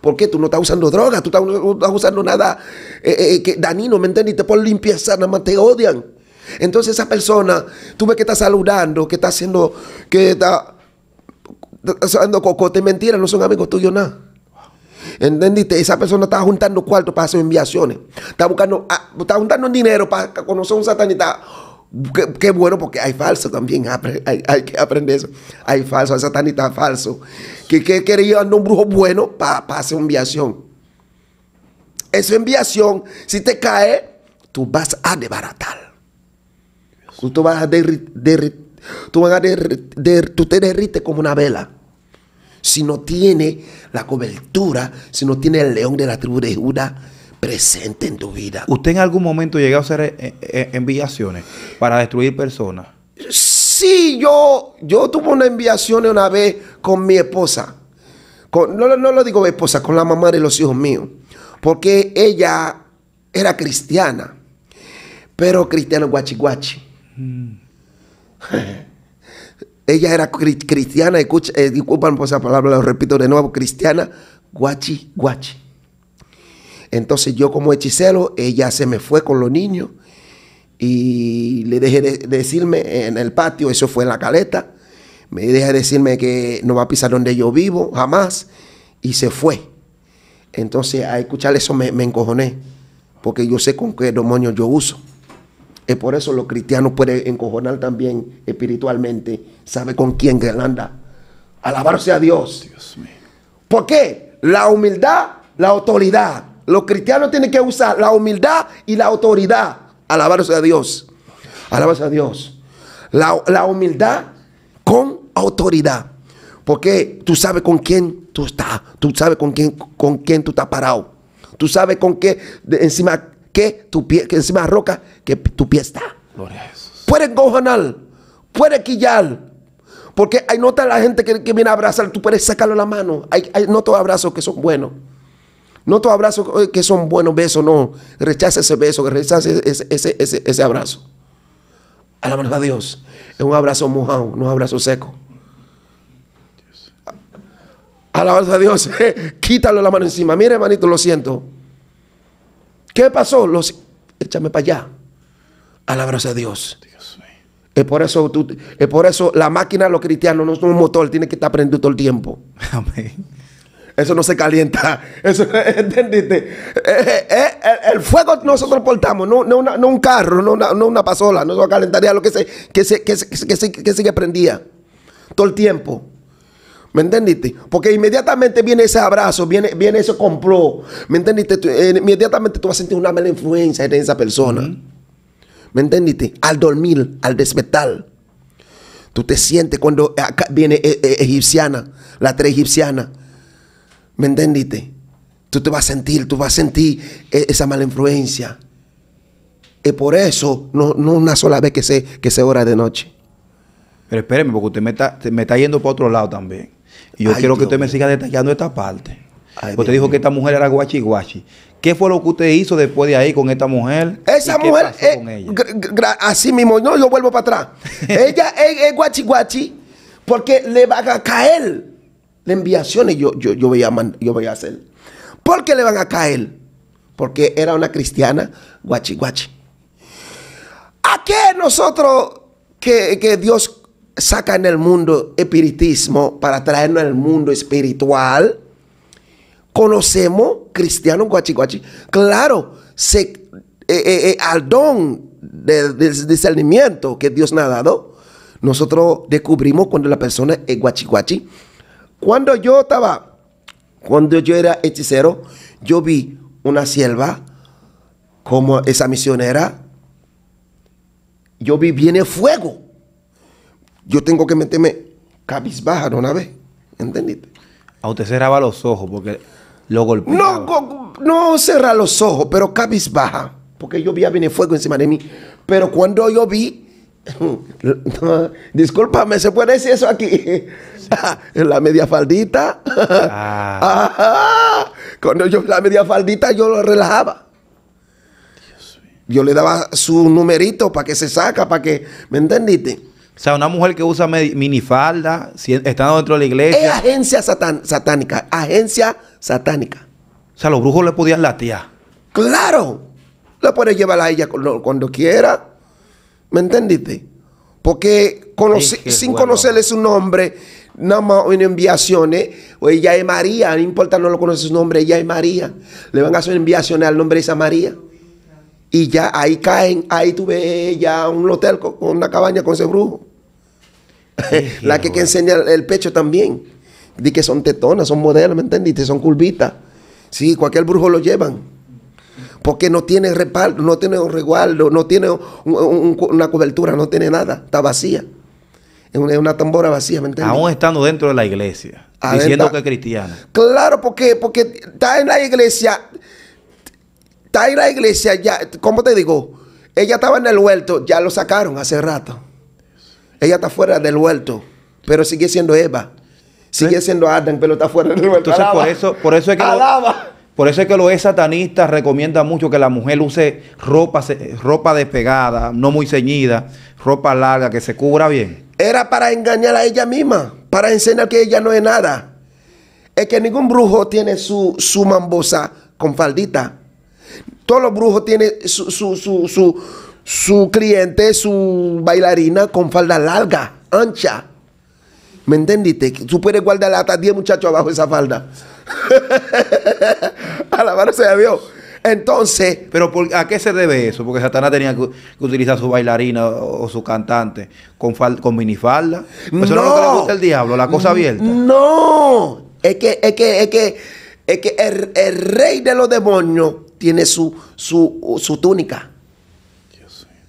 Porque tú no estás usando droga, tú no estás usando nada eh, eh, eh que, danino, ¿me te Por limpieza, nada más te odian. Entonces esa persona, tú ves que está saludando, que está haciendo, que está, haciendo cocote, mentira, no son amigos tuyos nada. ¿Entendiste? Esa persona está juntando cuartos para hacer enviaciones. Está buscando, ah, está juntando dinero para conocer a un satanita, Qué, bueno, porque hay falso también. Hay, que aprender eso. Hay falso, hay satanita falso. Que, quiere quería andar un brujo bueno para hacer enviación. Esa enviación, si te cae, tú vas a desbaratar. Tú te vas derrites como una vela. Si no tiene la cobertura, si no tiene el león de la tribu de Judá presente en tu vida. ¿Usted en algún momento llegó a hacer eh, eh, eh, enviaciones para destruir personas? Sí, yo, yo tuve una enviación una vez con mi esposa. Con, no, lo digo mi esposa, con la mamá de los hijos míos. Porque ella era cristiana, pero cristiana guachi guachi. Mm. Ella era cristiana, escucha, eh, disculpan por esa palabra, lo repito de nuevo, cristiana, guachi, guachi. Entonces yo como hechicero, ella se me fue con los niños y le dejé decirme en el patio, eso fue en la caleta, me dejé decirme que no va a pisar donde yo vivo, jamás, y se fue. Entonces a escuchar eso me, me encojoné, porque yo sé con qué demonio yo uso. Y por eso los cristianos pueden encojonar también espiritualmente. ¿Sabe con quién anda? Alabarse a Dios. Dios ¿Por qué? La humildad, la autoridad. Los cristianos tienen que usar la humildad y la autoridad. Alabarse a Dios. Alabarse a Dios. La, humildad con autoridad. Porque tú sabes con quién tú estás. Tú sabes con quién, con quién tú estás parado. Tú sabes con qué, encima que tu pie, que encima de roca, que tu pie está. Puedes gojonar. puedes quillar. Porque hay nota la gente que, viene a abrazar, tú puedes sacarle la mano. Hay, hay todos abrazos que son buenos. no todos abrazos eh, que son buenos besos, no. Rechaza ese beso, rechaza ese, ese, ese, abrazo. A la mano de Dios. Es un abrazo mojado, no un abrazo seco. Alabanza a Dios. Quítalo la mano encima. Mire, hermanito, lo siento. ¿Qué pasó? Los, échame para allá. Alabarse a Dios. es por, eso, es por eso la máquina, de los cristianos, no es un motor, tiene que estar prendido todo el tiempo. Amén. Eso no se calienta. Eso, ¿Entendiste? Eh, eh, eh, el, fuego nosotros portamos, no, un carro, no una, pasola, no se calentaría lo que se, que se, que que que se prendía todo el tiempo. ¿Me entendiste? Porque inmediatamente viene ese abrazo, viene, viene ese complot. ¿Me entendiste? Eh, inmediatamente tú vas a sentir una mala influencia en esa persona. ¿Me entendiste? Al dormir, al despertar. Tú te sientes cuando viene eh, eh, egipciana, la tres egipciana. ¿Me entendiste? Tú te vas a sentir, tú vas a sentir esa mala influencia. Y por eso, no, una sola vez que se, que se ora de noche. Pero espéreme, porque usted me está, me está yendo por otro lado también yo quiero que usted me siga detallando esta parte. usted dijo que esta mujer era guachi guachi. ¿Qué fue lo que usted hizo después de ahí con esta mujer? Esa mujer, eh, así mismo, no, yo vuelvo para atrás. ella es, guachi guachi porque le van a caer las enviaciones, yo, yo, yo, voy a yo a hacer. ¿Por qué le van a caer? Porque era una cristiana guachi guachi. ¿A qué nosotros que, que Dios Saca en el mundo espiritismo para traernos al mundo espiritual. Conocemos cristianos guachiguachi. Claro, se, eh, eh, eh, al don del discernimiento que Dios nos ha dado, nosotros descubrimos cuando la persona es guachiguachi. Cuando yo estaba, cuando yo era hechicero, yo vi una sierva como esa misionera. Yo vi viene fuego yo tengo que meterme cabizbaja de una vez. ¿Entendiste? A usted cerraba los ojos porque lo golpeaba. No, no cerraba los ojos, pero cabizbaja. Porque yo vi a fuego encima de mí. Pero cuando yo vi Discúlpame, ¿se puede decir eso aquí? En la media faldita. Ah. cuando yo la media faldita, yo lo relajaba. Dios Yo le daba su numerito para que se saca, para que. ¿Me entendiste? O sea, una mujer que usa minifalda, si, e, estando dentro de la iglesia. Es agencia satánica, agencia satánica. O sea, los brujos le podían latear. Claro, la puedes llevar a ella cuando, quiera. ¿Me entendiste? Porque sin conocerle su nombre, nada más en enviaciones, o ella es María, no importa, no lo conoce su nombre, ella es María. Le van a hacer enviación al nombre de esa María. Y ya ahí caen, ahí tú ves ya un hotel con, una cabaña con ese brujo. la que, que enseña el pecho también. Di que son tetonas, son modelos, ¿me entendiste? Son curvitas. Sí, cualquier brujo lo llevan. Porque no tiene reparto, no tiene un resguardo, no tiene una cobertura, no tiene nada. Está vacía. Es una, tambora vacía, ¿me entiendes? Aún estando dentro de la iglesia, diciendo que es cristiana. Claro, porque, porque está en la iglesia está en la iglesia, ya, ¿cómo te digo? Ella estaba en el huerto, ya lo sacaron hace rato. Ella está fuera del huerto, pero sigue siendo Eva. Sigue siendo Adam, pero está fuera del huerto. Entonces, por eso, por eso es que. Lo, es que los satanistas recomiendan mucho que la mujer use ropa, ropa despegada, no muy ceñida, ropa larga, que se cubra bien. Era para engañar a ella misma, para enseñar que ella no es nada. Es que ningún brujo tiene su, su mambosa con faldita. Todos los brujos tienen su, cliente, su bailarina con falda larga, ancha. ¿Me entendiste? Tú puedes guardar hasta 10 muchachos abajo esa falda. Alabado sea Dios. Entonces, pero ¿a qué se debe eso? Porque Satanás tenía que, utilizar su bailarina o, su cantante con, con minifalda. eso no lo que le el diablo, la cosa abierta. No, es que, es que, es que, el rey de los demonios tiene su, túnica.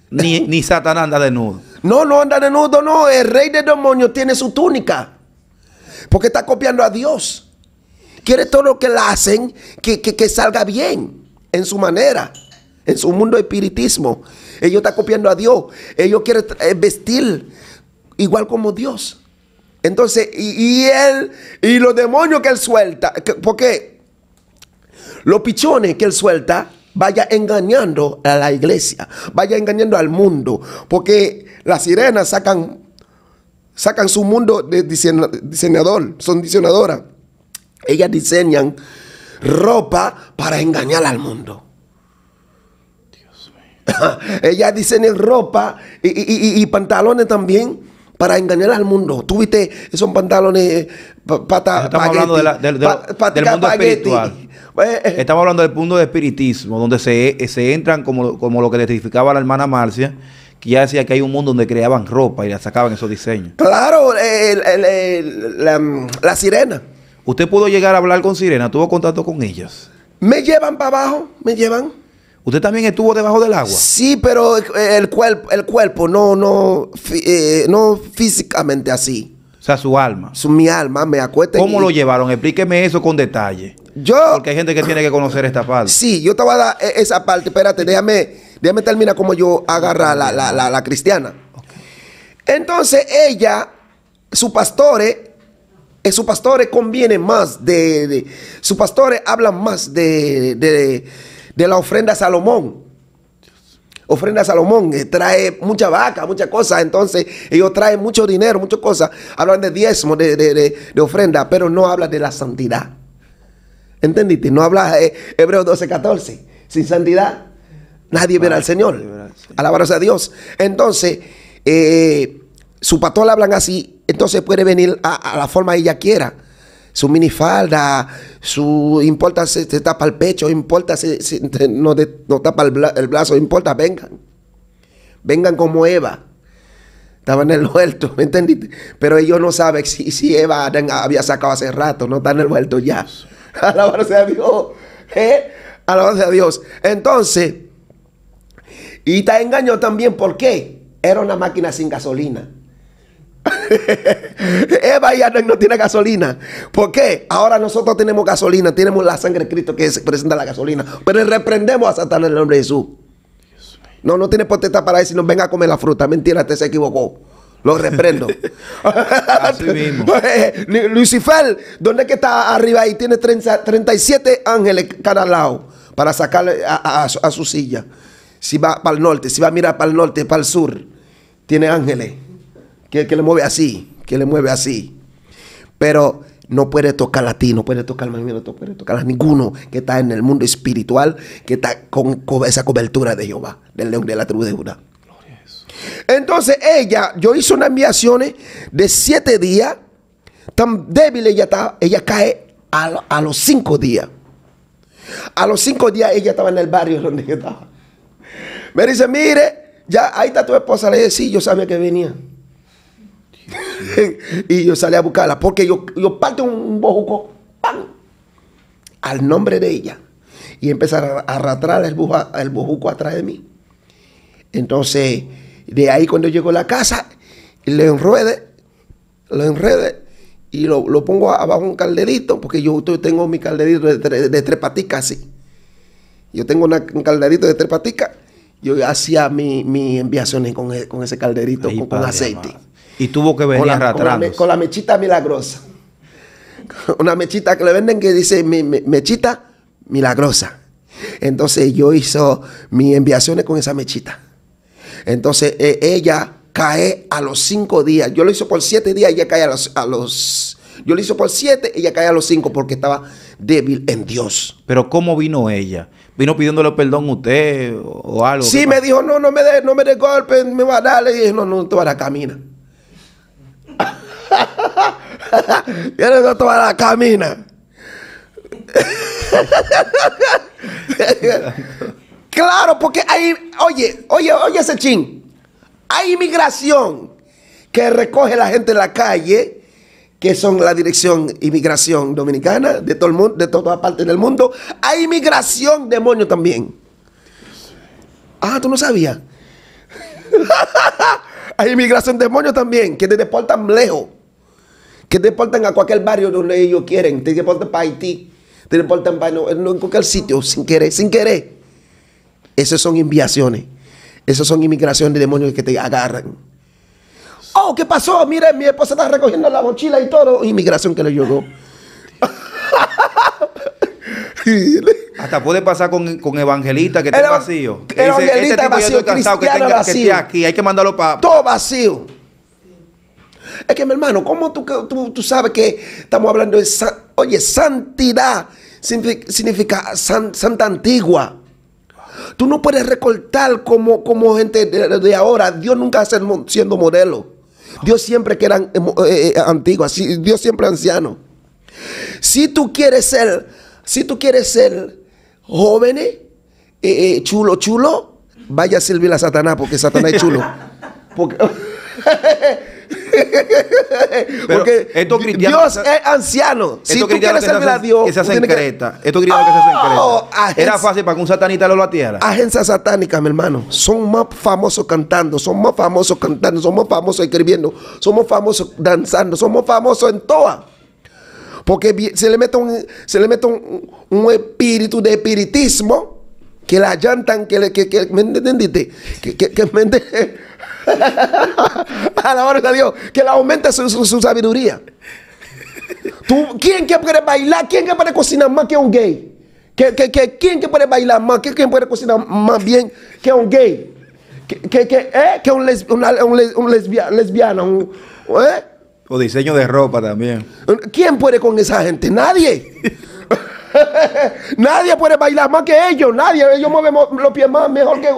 Ni, ni Satanás anda desnudo. No, no anda desnudo, no. El rey de demonios tiene su túnica. Porque está copiando a Dios. Quiere todo lo que le hacen que, que, salga bien en su manera, en su mundo de espiritismo. Ellos están copiando a Dios. Ellos quieren eh, vestir igual como Dios. Entonces, y, él, y los demonios que él suelta, que, qué? los pichones que él suelta vaya engañando a la iglesia, vaya engañando al mundo, porque las sirenas sacan, sacan su mundo de diseñador, son diseñadoras. Ellas diseñan ropa para engañar al mundo. Ellas diseñan ropa y pantalones también para engañar al mundo. Tú esos pantalones eh, pata. Estamos hablando del mundo espiritual. Estamos hablando del punto de espiritismo, donde se, eh, entran como, lo que testificaba la hermana Marcia que ya decía que hay un mundo donde creaban ropa y la sacaban esos diseños. Claro, la, la, sirena. ¿Usted pudo llegar a hablar con sirena? ¿Tuvo contacto con ellas? Me llevan para abajo, me llevan. ¿Usted también estuvo debajo del agua? Sí, pero eh, el, cuerpo, el cuerpo no, no, eh, no físicamente así. O sea, su alma. Su, mi alma, me acuesta. ¿Cómo lo llevaron? Explíqueme eso con detalle. Yo. Porque hay gente que tiene que conocer esta parte. Sí, yo te voy a dar eh, esa parte. Espérate, déjame, déjame terminar como yo agarra la, la, cristiana. Entonces ella, su pastore... su pastores conviene más de, su pastores hablan más de de la ofrenda a Salomón. Ofrenda a Salomón, eh, trae mucha vaca, muchas cosas. Entonces, ellos traen mucho dinero, muchas cosas. Hablan de diezmos, de, ofrenda, pero no hablan de la santidad. ¿Entendiste? No habla eh, Hebreos 12, 14. Sin santidad, nadie verá al Señor. Alabaros a Dios. Entonces, eh, su pastor hablan así. Entonces puede venir a, a la forma que ella quiera su minifalda, su importa si te tapa el pecho, importa si, no, te, tapa el, brazo, importa, vengan. Vengan como Eva. Estaba en el huerto, ¿me entendiste? Pero ellos no saben si, si Eva había sacado hace rato, no está en el huerto ya. Alabado sea Dios. ¿eh? Alabado sea Dios. Entonces, y te engañó también, ¿por qué? Era una máquina sin gasolina. Eva ya no tiene gasolina. ¿Por qué? Ahora nosotros tenemos gasolina, tenemos la sangre de Cristo que se presenta la gasolina. Pero reprendemos a Satanás en el nombre de Jesús. No, no tiene potestad para no, venga a comer la fruta. Mentira, usted se equivocó. Lo reprendo. Así mismo. Lucifer, ¿dónde que está arriba? Y tiene 37 ángeles cada lado para sacarle a, a, su silla. Si va para el norte, si va a mirar para el norte, para el sur, tiene ángeles que, le mueve así, que le mueve así. Pero no puede tocar a ti, no puede tocar a mí, no puede tocar a ninguno que está en el mundo espiritual, que está con, esa cobertura de Jehová, del león de la tribu de Judá. Entonces ella, yo hice unas enviaciones de siete días, tan débil ella está, ella cae a, los cinco días. A los cinco días ella estaba en el barrio donde estaba. Me dice, mire, ya ahí está tu esposa. Le dije, sí, yo sabía que venía. y yo salí a buscarla porque yo, yo un, bojuco ¡pam! al nombre de ella y empezar a arrastrar el, bojuco atrás de mí. Entonces, de ahí cuando llego a la casa, le enrede, lo enrede y lo, pongo abajo un calderito, porque yo tengo mi calderito de, tres paticas así. Yo tengo un calderito de tres paticas. Yo hacía mis mi enviaciones con, e, ese calderito, con, aceite. Y tuvo que venir arrastrando. Con, la mechita milagrosa. Una mechita que le venden que dice mechita milagrosa. Entonces yo hizo mis enviaciones con esa mechita. Entonces eh, ella cae a los cinco días. Yo lo hice por siete días, ella cae a los, yo lo hice por siete, ella cae a los cinco porque estaba débil en Dios. Pero ¿cómo vino ella? ¿Vino pidiéndole perdón a usted o algo? Sí, me dijo, no, no me dé no me de golpe, me va a dar. Le dije, no, no tú vas a camina. Ya no toda la camina. claro, porque hay, oye, oye, oye ese chin. Hay inmigración que recoge la gente en la calle, que son la dirección inmigración dominicana de todo el mundo, de todas partes del mundo. Hay inmigración demonio también. Ah, tú no sabías. hay inmigración demonio también, que te deportan lejos. Que te portan a cualquier barrio donde ellos quieren. Te deportan para Haití. Te deportan para en cualquier sitio, sin querer, sin querer. Esas son inviaciones. Esas son inmigraciones de demonios que te agarran. Oh, ¿qué pasó? Mire, mi esposa está recogiendo la mochila y todo. Inmigración que le llegó. Hasta puede pasar con, evangelistas que están vacíos. Evangelista vacíos. vacío, que, tenga, que aquí. Hay que mandarlo para. Todo vacío. Es que, mi hermano, ¿cómo tú, tú, sabes que estamos hablando de... Oye, santidad significa, santa antigua. Tú no puedes recortar como, como gente de, ahora. Dios nunca hace siendo modelo. Dios siempre que eran eh, eh, eh, Dios siempre anciano. Si tú quieres ser, si tú quieres ser joven, chulo, chulo, vaya a servir a Satanás porque Satanás es chulo. Porque, Porque Dios es anciano. Si tú quieres servir a Dios. Que se hacen creta. que se creta. Era fácil para que un satanita lo latiera. Agencias satánicas, mi hermano. Son más famosos cantando. Son más famosos cantando. somos famosos escribiendo. Somos famosos danzando. Somos famosos en todas. Porque se le mete un, se le mete un, un espíritu de espiritismo que la llantan, que, le, que, me entendiste, que, me entendiste hora de Dios. Que le aumente su, sabiduría. ¿Tú, ¿Quién que puede bailar? ¿Quién que puede cocinar más que un gay? que quién que puede bailar más? ¿Quién puede cocinar más bien que un gay? que ¿eh? un, les, un, lesbiana? ¿eh? O diseño de ropa también. ¿Quién puede con esa gente? Nadie. nadie puede bailar más que ellos. Nadie. Ellos mueven los pies más mejor que...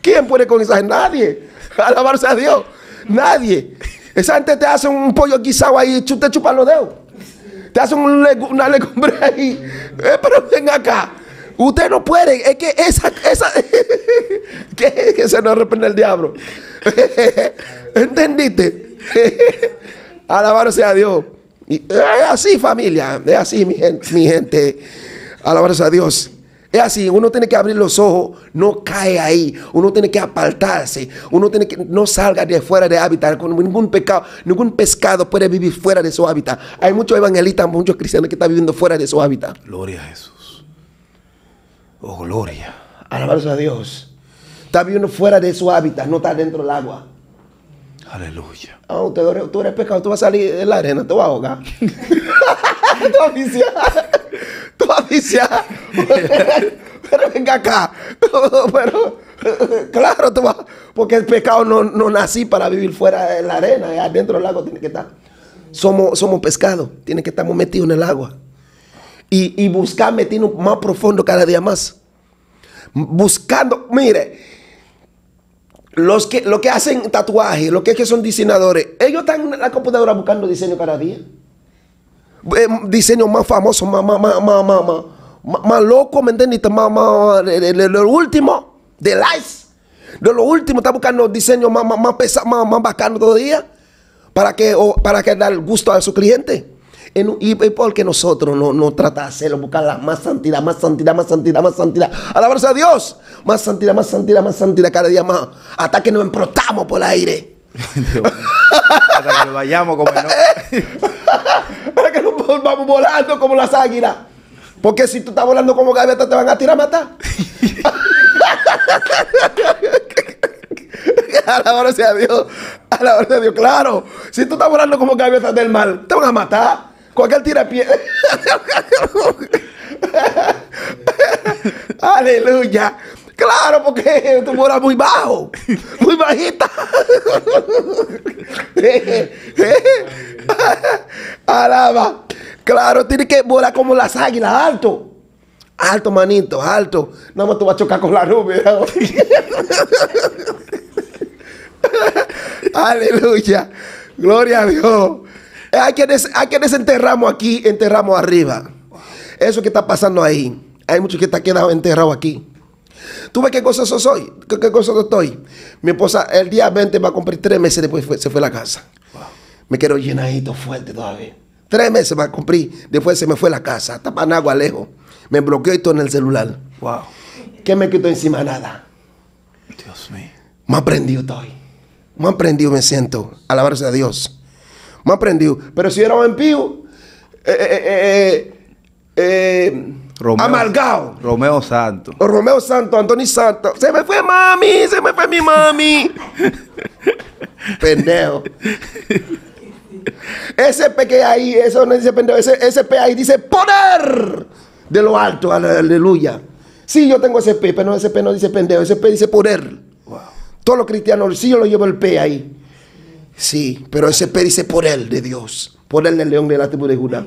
¿Quién puede con esa gente? Nadie. Alabarse a Dios. Nadie. Esa gente te hace un pollo guisado ahí, te chupa los dedos. Te hace un, una legumbre ahí. Eh, pero ven acá. Usted no puede. Es que esa. esa que, se nos arrepende el diablo. ¿Entendiste? Alabarse a Dios. Y, eh, es así, familia. Es así, mi gente. Mi gente. Alabarse a Dios. Es así, uno tiene que abrir los ojos, no cae ahí, uno tiene que apartarse, uno tiene que no salga de fuera de hábitat, con ningún pecado, ningún pescado puede vivir fuera de su hábitat. Hay muchos evangelistas, muchos cristianos que están viviendo fuera de su hábitat. Gloria a Jesús. Oh, gloria. Alabado a Dios. Está viviendo fuera de su hábitat, no está dentro del agua. Aleluya. Oh, tú, eres, pescado, tú vas a salir de la arena, te vas a ahogar. a tú vas a pero venga acá. pero, claro, tú vas. Porque el pecado no, no nací para vivir fuera de la arena. Adentro del lago tiene que estar. Somos, somos pescado. Tiene que estar metidos en el agua. Y, y buscar metido más profundo cada día más. Buscando, mire, los que, los que hacen tatuajes, los que, son diseñadores, ellos están en la computadora buscando diseño cada día. Eh, diseño más famoso más, más, más, más, más, más, ¿me Más, lo último, de likes. De lo último, está buscando diseños más, más, más pesados, más, más todavía. Para que, para que dar gusto a su cliente. y, porque nosotros no, no de hacerlo, buscar más santidad, más santidad, más santidad, más santidad. Alabarse a Dios. Más santidad, más santidad, más santidad, cada día más. Hasta que nos emprotamos por el aire. Hasta que nos vayamos como no. vamos volando como las águilas. Porque si tú estás volando como gaveta te van a tirar a matar. a la hora sea Dios. A la hora de Dios. Claro. Si tú estás volando como gaveta del mal, te van a matar. Cualquier tira pie. Aleluya. Claro, porque Tú moral muy bajo, muy bajita. Eh, eh. Alaba. Claro, tiene que volar como las águilas, alto. Alto, manito, alto. Nada más tú vas a chocar con la nube. Aleluya. Gloria a Dios. Eh, hay quienes hay quienes Enterramos aquí, enterramos arriba. Eso que está pasando ahí. Hay muchos que están quedados enterrados aquí. ¿Tú ves qué gozoso soy? ¿Qué, cosas estoy? Mi esposa el día 20 va a cumplir tres meses después se fue a la casa. Me quedo llenadito fuerte todavía. Tres meses va a cumplir, después se me fue a la casa, hasta agua lejos. Me bloqueó y todo en el celular. Wow. ¿Qué me quitó encima? Nada. Dios mío. Me aprendido estoy. Me aprendido me siento. Alabarse a Dios. Me aprendido. Pero si yo era un pío, eh, eh, eh, eh Romeo, Romeo Santo Romeo Santo, Anthony Santo, Se me fue mami, se me fue mi mami. pendejo. Ese pe que ahí, eso no dice pendejo, ese, ese ahí dice poder de lo alto, aleluya. Sí, yo tengo ese pe pero ese pe no dice pendejo, ese pe dice poder. Wow. Todos los cristianos, sí, yo lo llevo el pe ahí. Sí, pero ese pe dice por él, de Dios, poder del león de la tribu de Judá.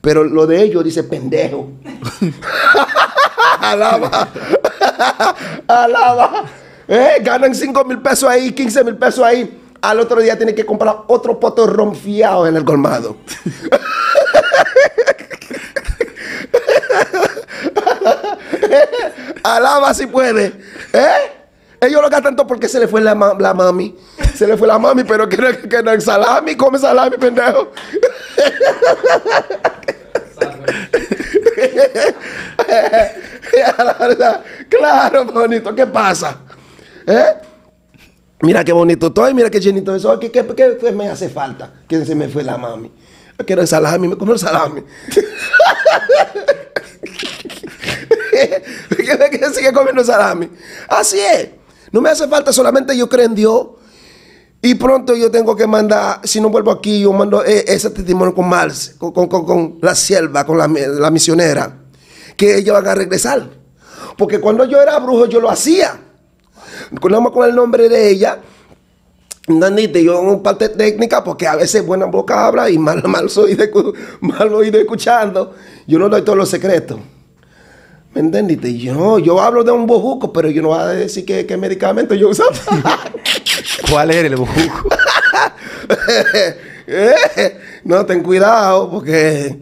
Pero lo de ellos dice pendejo. Alaba. Alaba. Eh, ganan 5 mil pesos ahí, 15 mil pesos ahí. Al otro día tiene que comprar otro poto ronfiado en el colmado. Alaba si puede. ¿Eh? Ellos lo gastan todo porque se le fue la, mami. Se le fue la mami, pero que no, que salami, come salami, pendejo. claro, bonito, ¿qué pasa? ¿Eh? Mira qué bonito estoy, mira qué llenito eso. ¿Qué, qué, me hace falta? Que se me fue la mami. Quiero el salami, me como el salami. qué sigue comiendo salami. Así es. No me hace falta solamente yo creo en Dios. Y pronto yo tengo que mandar, si no vuelvo aquí, yo mando eh, ese testimonio con Mars, con, con, con, la sierva, con la, misionera, que ella va a regresar. Porque cuando yo era brujo, yo lo hacía. con el nombre de ella. te yo en parte técnica, porque a veces buena boca habla y mal, mal, soy de, mal escuchando. Yo no doy todos los secretos. ¿Me entendiste? Yo, yo hablo de un bojuco, pero yo no voy a decir qué, medicamento yo usaba. ¿Cuál era el bojuco? Eh, no, ten cuidado, porque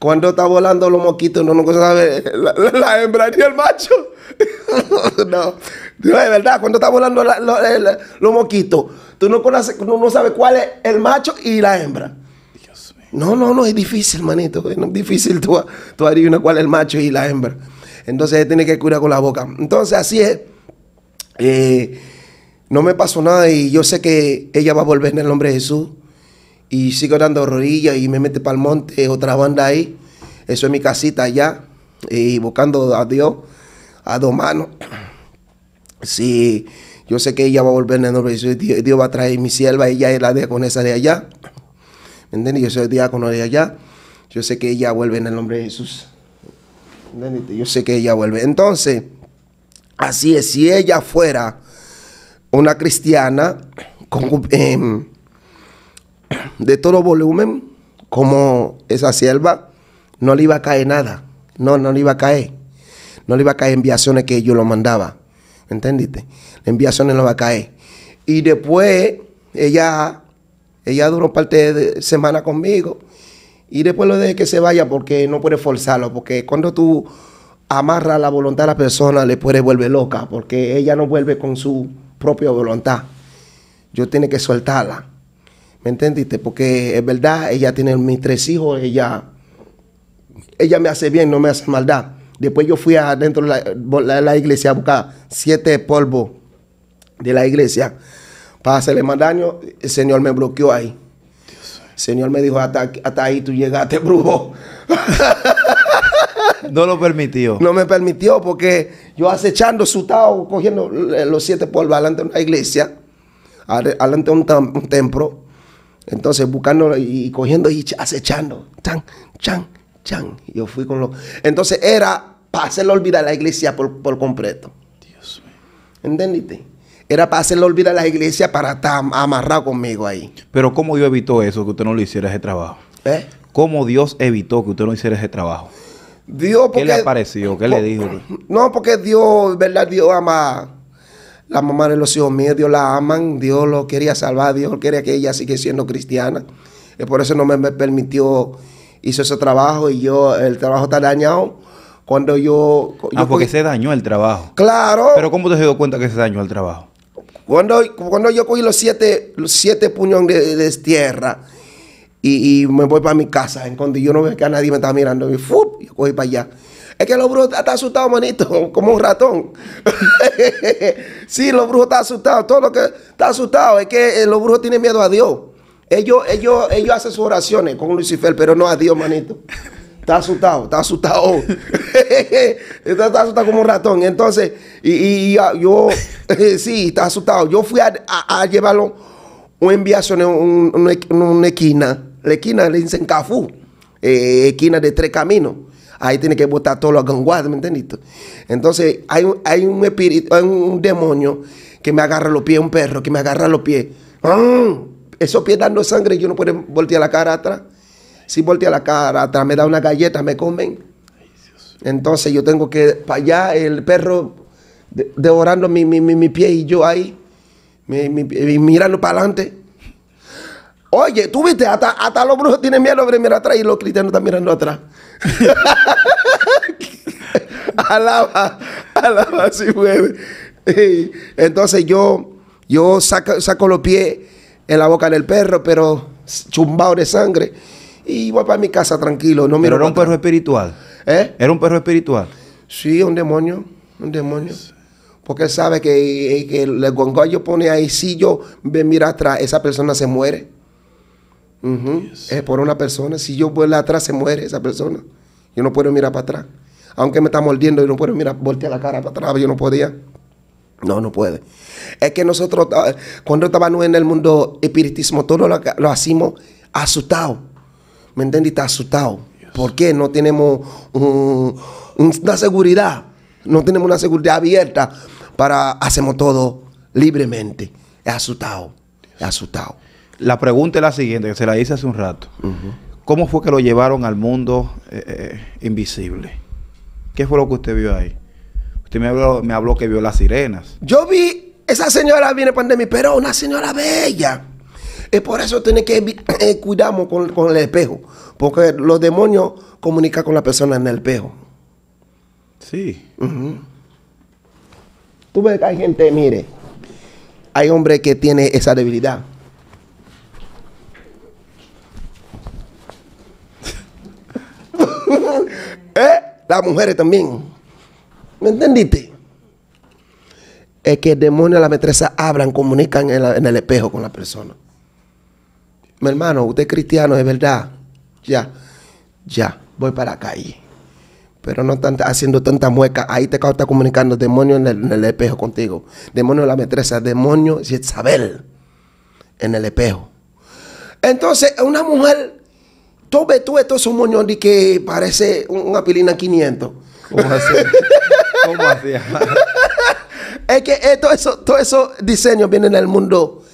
cuando está volando los moquitos, uno no sabe la, hembra ni el macho. no, no, verdad, cuando está volando los moquitos, tú no, conoces, no sabes cuál es el macho y la hembra. No, no, no, es difícil, manito. Es difícil tú, tú cuál es el macho y la hembra. Entonces él tiene que curar con la boca. Entonces así es. Eh, no me pasó nada y yo sé que ella va a volver en el nombre de Jesús. Y sigo dando rodillas y me mete para el monte, otra banda ahí. Eso es mi casita allá. Y eh, buscando a Dios a dos manos. Sí, yo sé que ella va a volver en el nombre de Jesús. Dios, va a traer mi sierva. Ella es la con esa de allá. ¿Me entiendes? Yo soy el diácono de allá. Yo sé que ella vuelve en el nombre de Jesús. Yo sé que ella vuelve. Entonces, así es, si ella fuera una cristiana em, de todo volumen, como esa sierva, no le iba a caer nada. No, no le iba a caer. No le iba a caer enviaciones que yo lo mandaba. ¿Entendiste? Enviaciones no le va a caer. Y después, ella, ella duró parte de semana conmigo y después lo deje que se vaya porque no puede forzarlo, porque cuando tú amarras la voluntad de la persona le puedes volver loca, porque ella no vuelve con su propia voluntad. Yo tiene que soltarla. ¿Me entendiste? Porque es verdad, ella tiene mis tres hijos, ella, ella me hace bien, no me hace maldad. Después yo fui adentro de la, la iglesia a buscar siete polvos de la iglesia para hacerle más daño. El Señor me bloqueó ahí. Señor me dijo, hasta, ahí tú llegaste, brujo. no lo permitió. No me permitió porque yo acechando, tao, cogiendo los siete polvos adelante de una iglesia, adelante de un, templo. Entonces buscando y, cogiendo y acechando. Chan, chan, chan. Yo fui con lo. Entonces era para hacerlo olvidar la iglesia por, por completo. Dios mío. ¿Entendiste? era para hacerle olvidar a la iglesia para estar amarrado conmigo ahí. Pero ¿cómo Dios evitó eso, que usted no le hiciera ese trabajo? ¿Eh? ¿Cómo Dios evitó que usted no hiciera ese trabajo? Dios, porque, ¿Qué le apareció? ¿Qué le dijo? No, porque Dios, ¿verdad? Dios ama. La mamá de los hijos míos, Dios la aman, Dios lo quería salvar, Dios quería que ella siga siendo cristiana. Y por eso no me, permitió, hizo ese trabajo y yo, el trabajo está dañado cuando yo... ah, porque se dañó el trabajo. Claro. Pero ¿cómo te has dado cuenta que se dañó el trabajo? Cuando, yo cogí los siete, los siete puñones de, tierra y, me voy para mi casa, en cuando yo no veo que a nadie me está mirando, y cogí para allá. Es que los brujos están asustados, manito, como un ratón. sí, los brujos están asustados. Todo lo que está asustado es que eh, los brujos tienen miedo a Dios. Ellos, ellos, ellos hacen sus oraciones con Lucifer, pero no a Dios, manito. Está asustado, está asustado. está, asustado como un ratón. Entonces, y, ah, yo, sí, está asustado. Yo fui a, llevarlo un enviación en una esquina. La esquina le dicen Cafú. Eh, esquina de tres caminos. Ahí tiene que botar todos los ganguardos, ¿me entendiste? Entonces, hay, hay un espíritu, hay un demonio que me agarra los pies, un perro que me agarra los pies. ¡Ah! Esos pies dando sangre, yo no puedo voltear la cara atrás. Si voltea la cara, atrás me da una galleta, me comen. Entonces yo tengo que, para allá, el perro devorando mi, pie y yo ahí, mirando para adelante. Oye, tú viste, hasta, hasta los brujos tienen miedo de mirar atrás y los cristianos están mirando atrás. alaba, alaba si puede. Entonces yo, yo saco, saco los pies en la boca del perro, pero chumbado de sangre y voy para mi casa tranquilo. No Pero era un perro espiritual. ¿Eh? Era un perro espiritual. Sí, un demonio, un demonio. Porque sabe que, que el gongoyo pone ahí, si yo me mira atrás, esa persona se muere. Es por una persona. Si yo vuelvo atrás, se muere esa persona. Yo no puedo mirar para atrás. Aunque me está mordiendo, yo no puedo mirar, voltear la cara para atrás. Yo no podía. No, no puede. Es que nosotros, ah, cuando estábamos en el mundo espiritismo, todo lo, lo hacíamos asustado ¿me entiendes? Está asustado. ¿Por qué? No tenemos una seguridad. No tenemos una seguridad abierta para hacemos todo libremente. Es asustado. Es asustado. La pregunta es la siguiente, que se la hice hace un rato. ¿Cómo fue que lo llevaron al mundo eh, eh, invisible? ¿Qué fue lo que usted vio ahí? Usted me habló, que vio las sirenas. Yo vi, esa señora viene pandemia, pero una señora bella. Y por eso tiene que eh, con, el espejo. Porque los demonios comunican con la persona en el espejo. Sí. Tú ves que hay gente, mire, hay hombres que tiene esa debilidad. Eh, las mujeres también. ¿Me entendiste? Es que el demonio y la maestría hablan, comunican en el espejo con la persona hermano, usted es cristiano, es verdad. Ya, ya, voy para acá Pero no tanto, haciendo tanta mueca. Ahí te está comunicando demonio en el, espejo contigo. Demonio de la demonios demonio Isabel en el espejo. Entonces, una mujer, tú ves tú estos son de que parece una pilina 500. es que esto, eh, eso, todo esos diseños vienen el mundo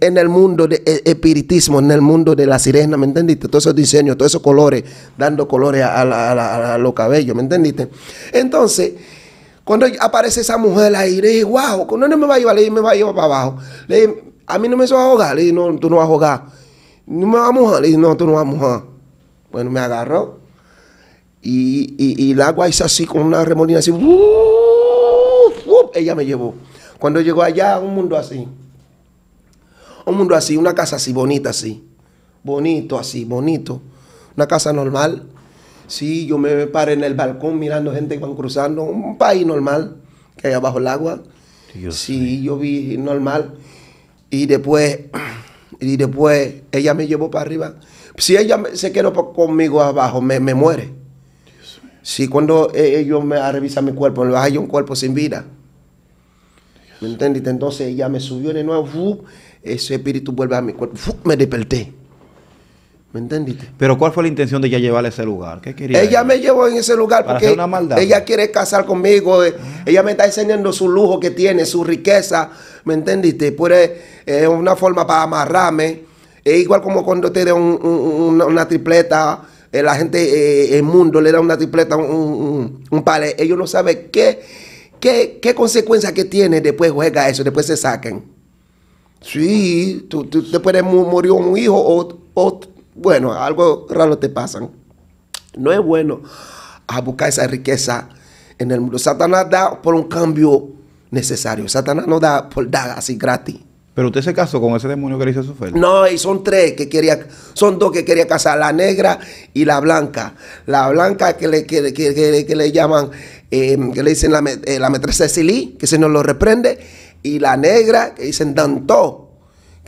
en el mundo de e-, espiritismo, en el mundo de la sirena, ¿me entendiste? Todos esos diseños, todos esos colores, dando colores a, los cabellos, ¿me entendiste? Entonces, cuando aparece esa mujer ahí, le dije, wow, cuando no me va a llevar, le dije, me va a llevar para abajo. Le dije, a mí no me se a ahogar, le dije, no, tú no vas a ahogar. No me vas a mojar, le dije, no, tú no vas a mojar. Bueno, me agarró y, el agua hizo así con una remolina así, ¡Uf! ¡uh! ¡Uh! ella me llevó. Cuando llegó allá, un mundo así. Un mundo así, una casa así, bonita así. Bonito así, bonito. Una casa normal. Sí, yo me paro en el balcón mirando gente que van cruzando. Un país normal que hay abajo el agua. sí, yo vi normal. Y después, y después ella me llevó para arriba. Si ella se quedó conmigo abajo, me, muere. Si sí, cuando eh, ellos me revisan mi cuerpo, me hay un cuerpo sin vida. ¿Me entendiste? Entonces ella me subió de nuevo, ese espíritu vuelve a mi cuerpo, me desperté. ¿Me entendiste? Pero ¿cuál fue la intención de ella llevarle a ese lugar? ¿Qué quería? Ella, me llevó en ese lugar porque ella quiere casar conmigo, eh, ah. ella me está enseñando su lujo que tiene, su riqueza, ¿me entendiste? Pues eh, es una forma para amarrarme. igual como cuando te da una, tripleta, eh, la gente, el mundo le da una tripleta, un, un, un palé. Ellos no saben qué ¿Qué, qué consecuencia que tiene después juega eso? Después se saquen? Sí, tú, tú te un hijo o, bueno, algo raro te pasan. No es bueno a buscar esa riqueza en el mundo. Satanás da por un cambio necesario. Satanás no da por dar así gratis. Pero usted se casó con ese demonio que le hizo su fe. No, y son tres que quería, son dos que quería casar, la negra y la blanca. La blanca que le, que, le llaman, em, que le dicen la, eh, maestra Cecily, que se nos lo reprende, y la negra que dicen Danto.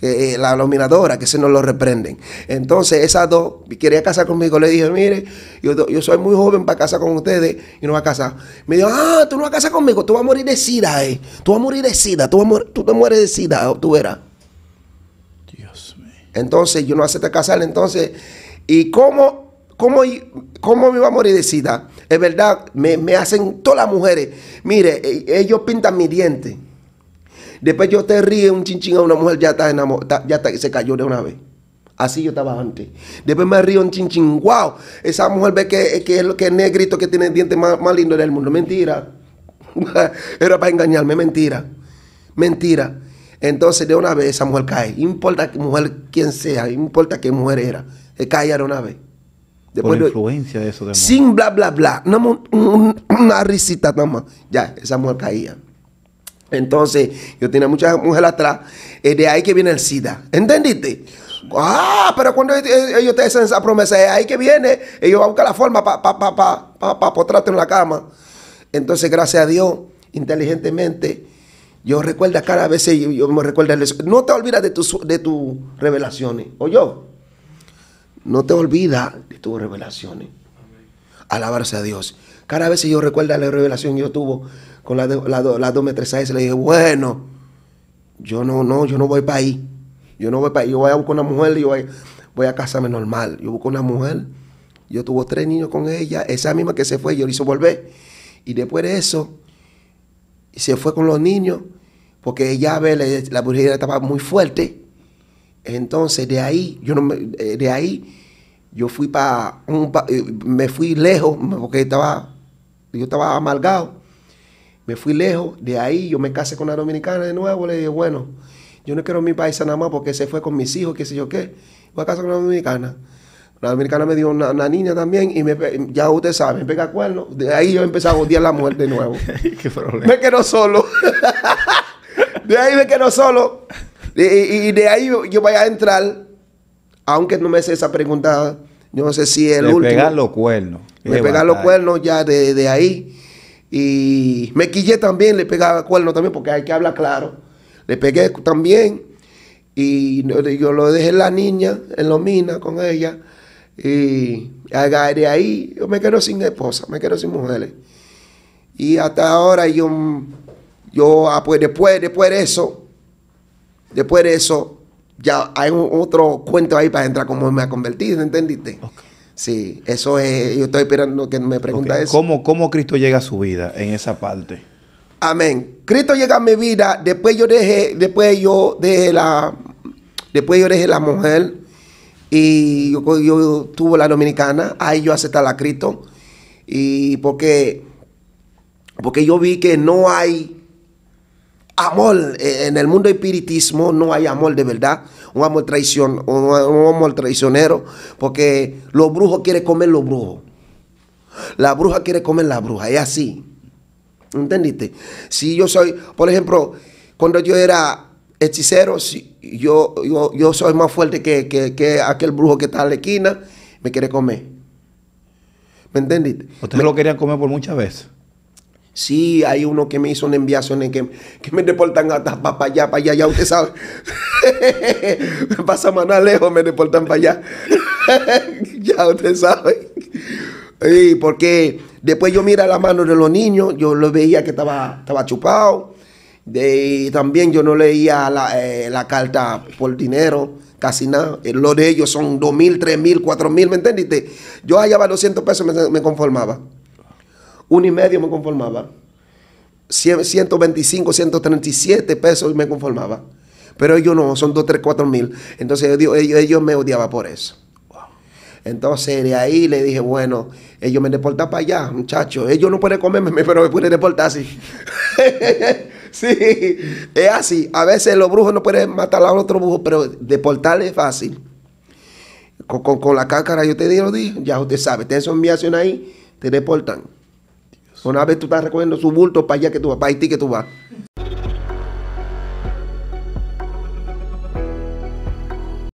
Eh, la luminadora que se nos lo reprenden. Entonces, esas dos, quería casar conmigo, le dije, mire, yo, soy muy joven para casar con ustedes y no va a casar. Me dijo, ah, tú no vas a casar conmigo, tú vas a morir de sida, eh. Tú vas a morir de sida, tú, te mueres de sida, tú verás. Dios mío. Entonces, yo no acepté casar, entonces, ¿y cómo, cómo, cómo me iba a morir de sida? Es verdad, me, me hacen todas las mujeres, mire, e, ellos pintan mi diente. Después yo te ríe un chinchín a una mujer, ya está enamorada, ya se cayó de una vez. Así yo estaba antes. Después me río un chinchín. ¡Wow! Esa mujer ve que, es lo que es negrito, que tiene el diente más, más lindo del mundo. Mentira. Era para engañarme, mentira. Mentira. Entonces de una vez esa mujer cae. Importa que mujer quién sea, importa qué mujer era. Se cae de una vez. Después influencia de eso. De sin bla bla bla. una risita nada Ya, esa mujer caía. Entonces, yo tenía muchas mujeres atrás. Es eh, de ahí que viene el SIDA. ¿Entendiste? Ah, pero cuando ellos te hacen esa promesa, es ahí que viene. Ellos van a buscar la forma para pa, pa, pa, pa, pa en la cama. Entonces, gracias a Dios, inteligentemente, yo recuerda cada vez, yo, yo me recuerdo No te olvidas de tus de tus revelaciones. O yo, no te olvidas de tus revelaciones. Alabarse a Dios. Cada vez yo recuerdo la revelación que yo tuvo con la, la, la le dije, bueno, yo no, no, yo no voy para ahí. Yo no voy para Yo voy a buscar una mujer y voy, a casarme normal. Yo busco una mujer. Yo tuve tres niños con ella. Esa misma que se fue, yo le hice volver. Y después de eso, se fue con los niños porque ella ve la, la estaba muy fuerte. Entonces de ahí, yo no me, eh, de ahí yo fui para un, eh, me fui lejos porque estaba, yo estaba amargado. Me fui lejos, de ahí yo me casé con una dominicana de nuevo, le dije, bueno, yo no quiero mi país nada más porque se fue con mis hijos, qué sé yo qué. Voy a casar con una dominicana. La dominicana me dio una, niña también y me, ya usted sabe, me pega cuerno. De ahí yo empecé a odiar la muerte de nuevo. ¿Qué problema? Me quedo solo. de ahí me quedo solo. Y, de ahí yo, voy a entrar, aunque no me sé esa pregunta, yo no sé si el último. Me pegar los cuernos. Me pegar los cuernos ya de, de ahí. Y me quillé también, le pegaba cuerno también, porque hay que hablar claro. Le pegué también. Y yo lo dejé en la niña, en mina con ella. Y de ahí, yo me quedo sin esposa, me quedo sin mujeres. Y hasta ahora yo, yo ah, pues después, después de eso, después de eso, ya hay otro cuento ahí para entrar como me ha convertido, ¿entendiste? Sí, eso es, yo estoy esperando que me pregunte eso. ¿Cómo, Cristo llega a su vida en esa parte? Amén. Cristo llega a mi vida, después yo dejé, después yo la, después la mujer y yo, tuve la dominicana, ahí yo acepté a Cristo y porque, porque yo vi que no hay amor eh, en el mundo espiritismo, no hay amor de verdad un amor, traición traicionero, porque los brujos quieren comer los brujos. La bruja quiere comer la bruja, es así. ¿Entendiste? Si yo soy, por ejemplo, cuando yo era hechicero, si yo, yo, soy más fuerte que, aquel brujo que está en la esquina, me quiere comer. ¿Me entendiste? Ustedes me, lo querían comer por muchas veces. Sí, hay uno que me hizo una enviación en que, que me deportan hasta para allá, para allá, ya usted sabe. me pasa más lejos, me deportan para allá. ya usted sabe. Y porque después yo mira la mano de los niños, yo lo veía que estaba, estaba chupado. también yo no leía eh, la, carta por dinero, casi nada. Eh, lo de ellos son dos mil, tres mil, cuatro mil, ¿me entendiste? Yo hallaba 200 pesos, me, me conformaba. Un y medio me conformaba. 125, 137 pesos me conformaba. Pero ellos no, son 2, 3, 4 mil. Entonces ellos, me odiaban por eso. Entonces de ahí le dije, bueno, ellos me deportan para allá, muchachos. Ellos no pueden comerme, pero me pueden deportar así. sí, es así. A veces los brujos no pueden matar a otro brujo, pero deportarle es fácil. Con, la cácara yo te digo, ya usted sabe, te son ahí, te deportan. Una vez tú estás recogiendo su bulto para allá que tú vas, para Haití que tú vas.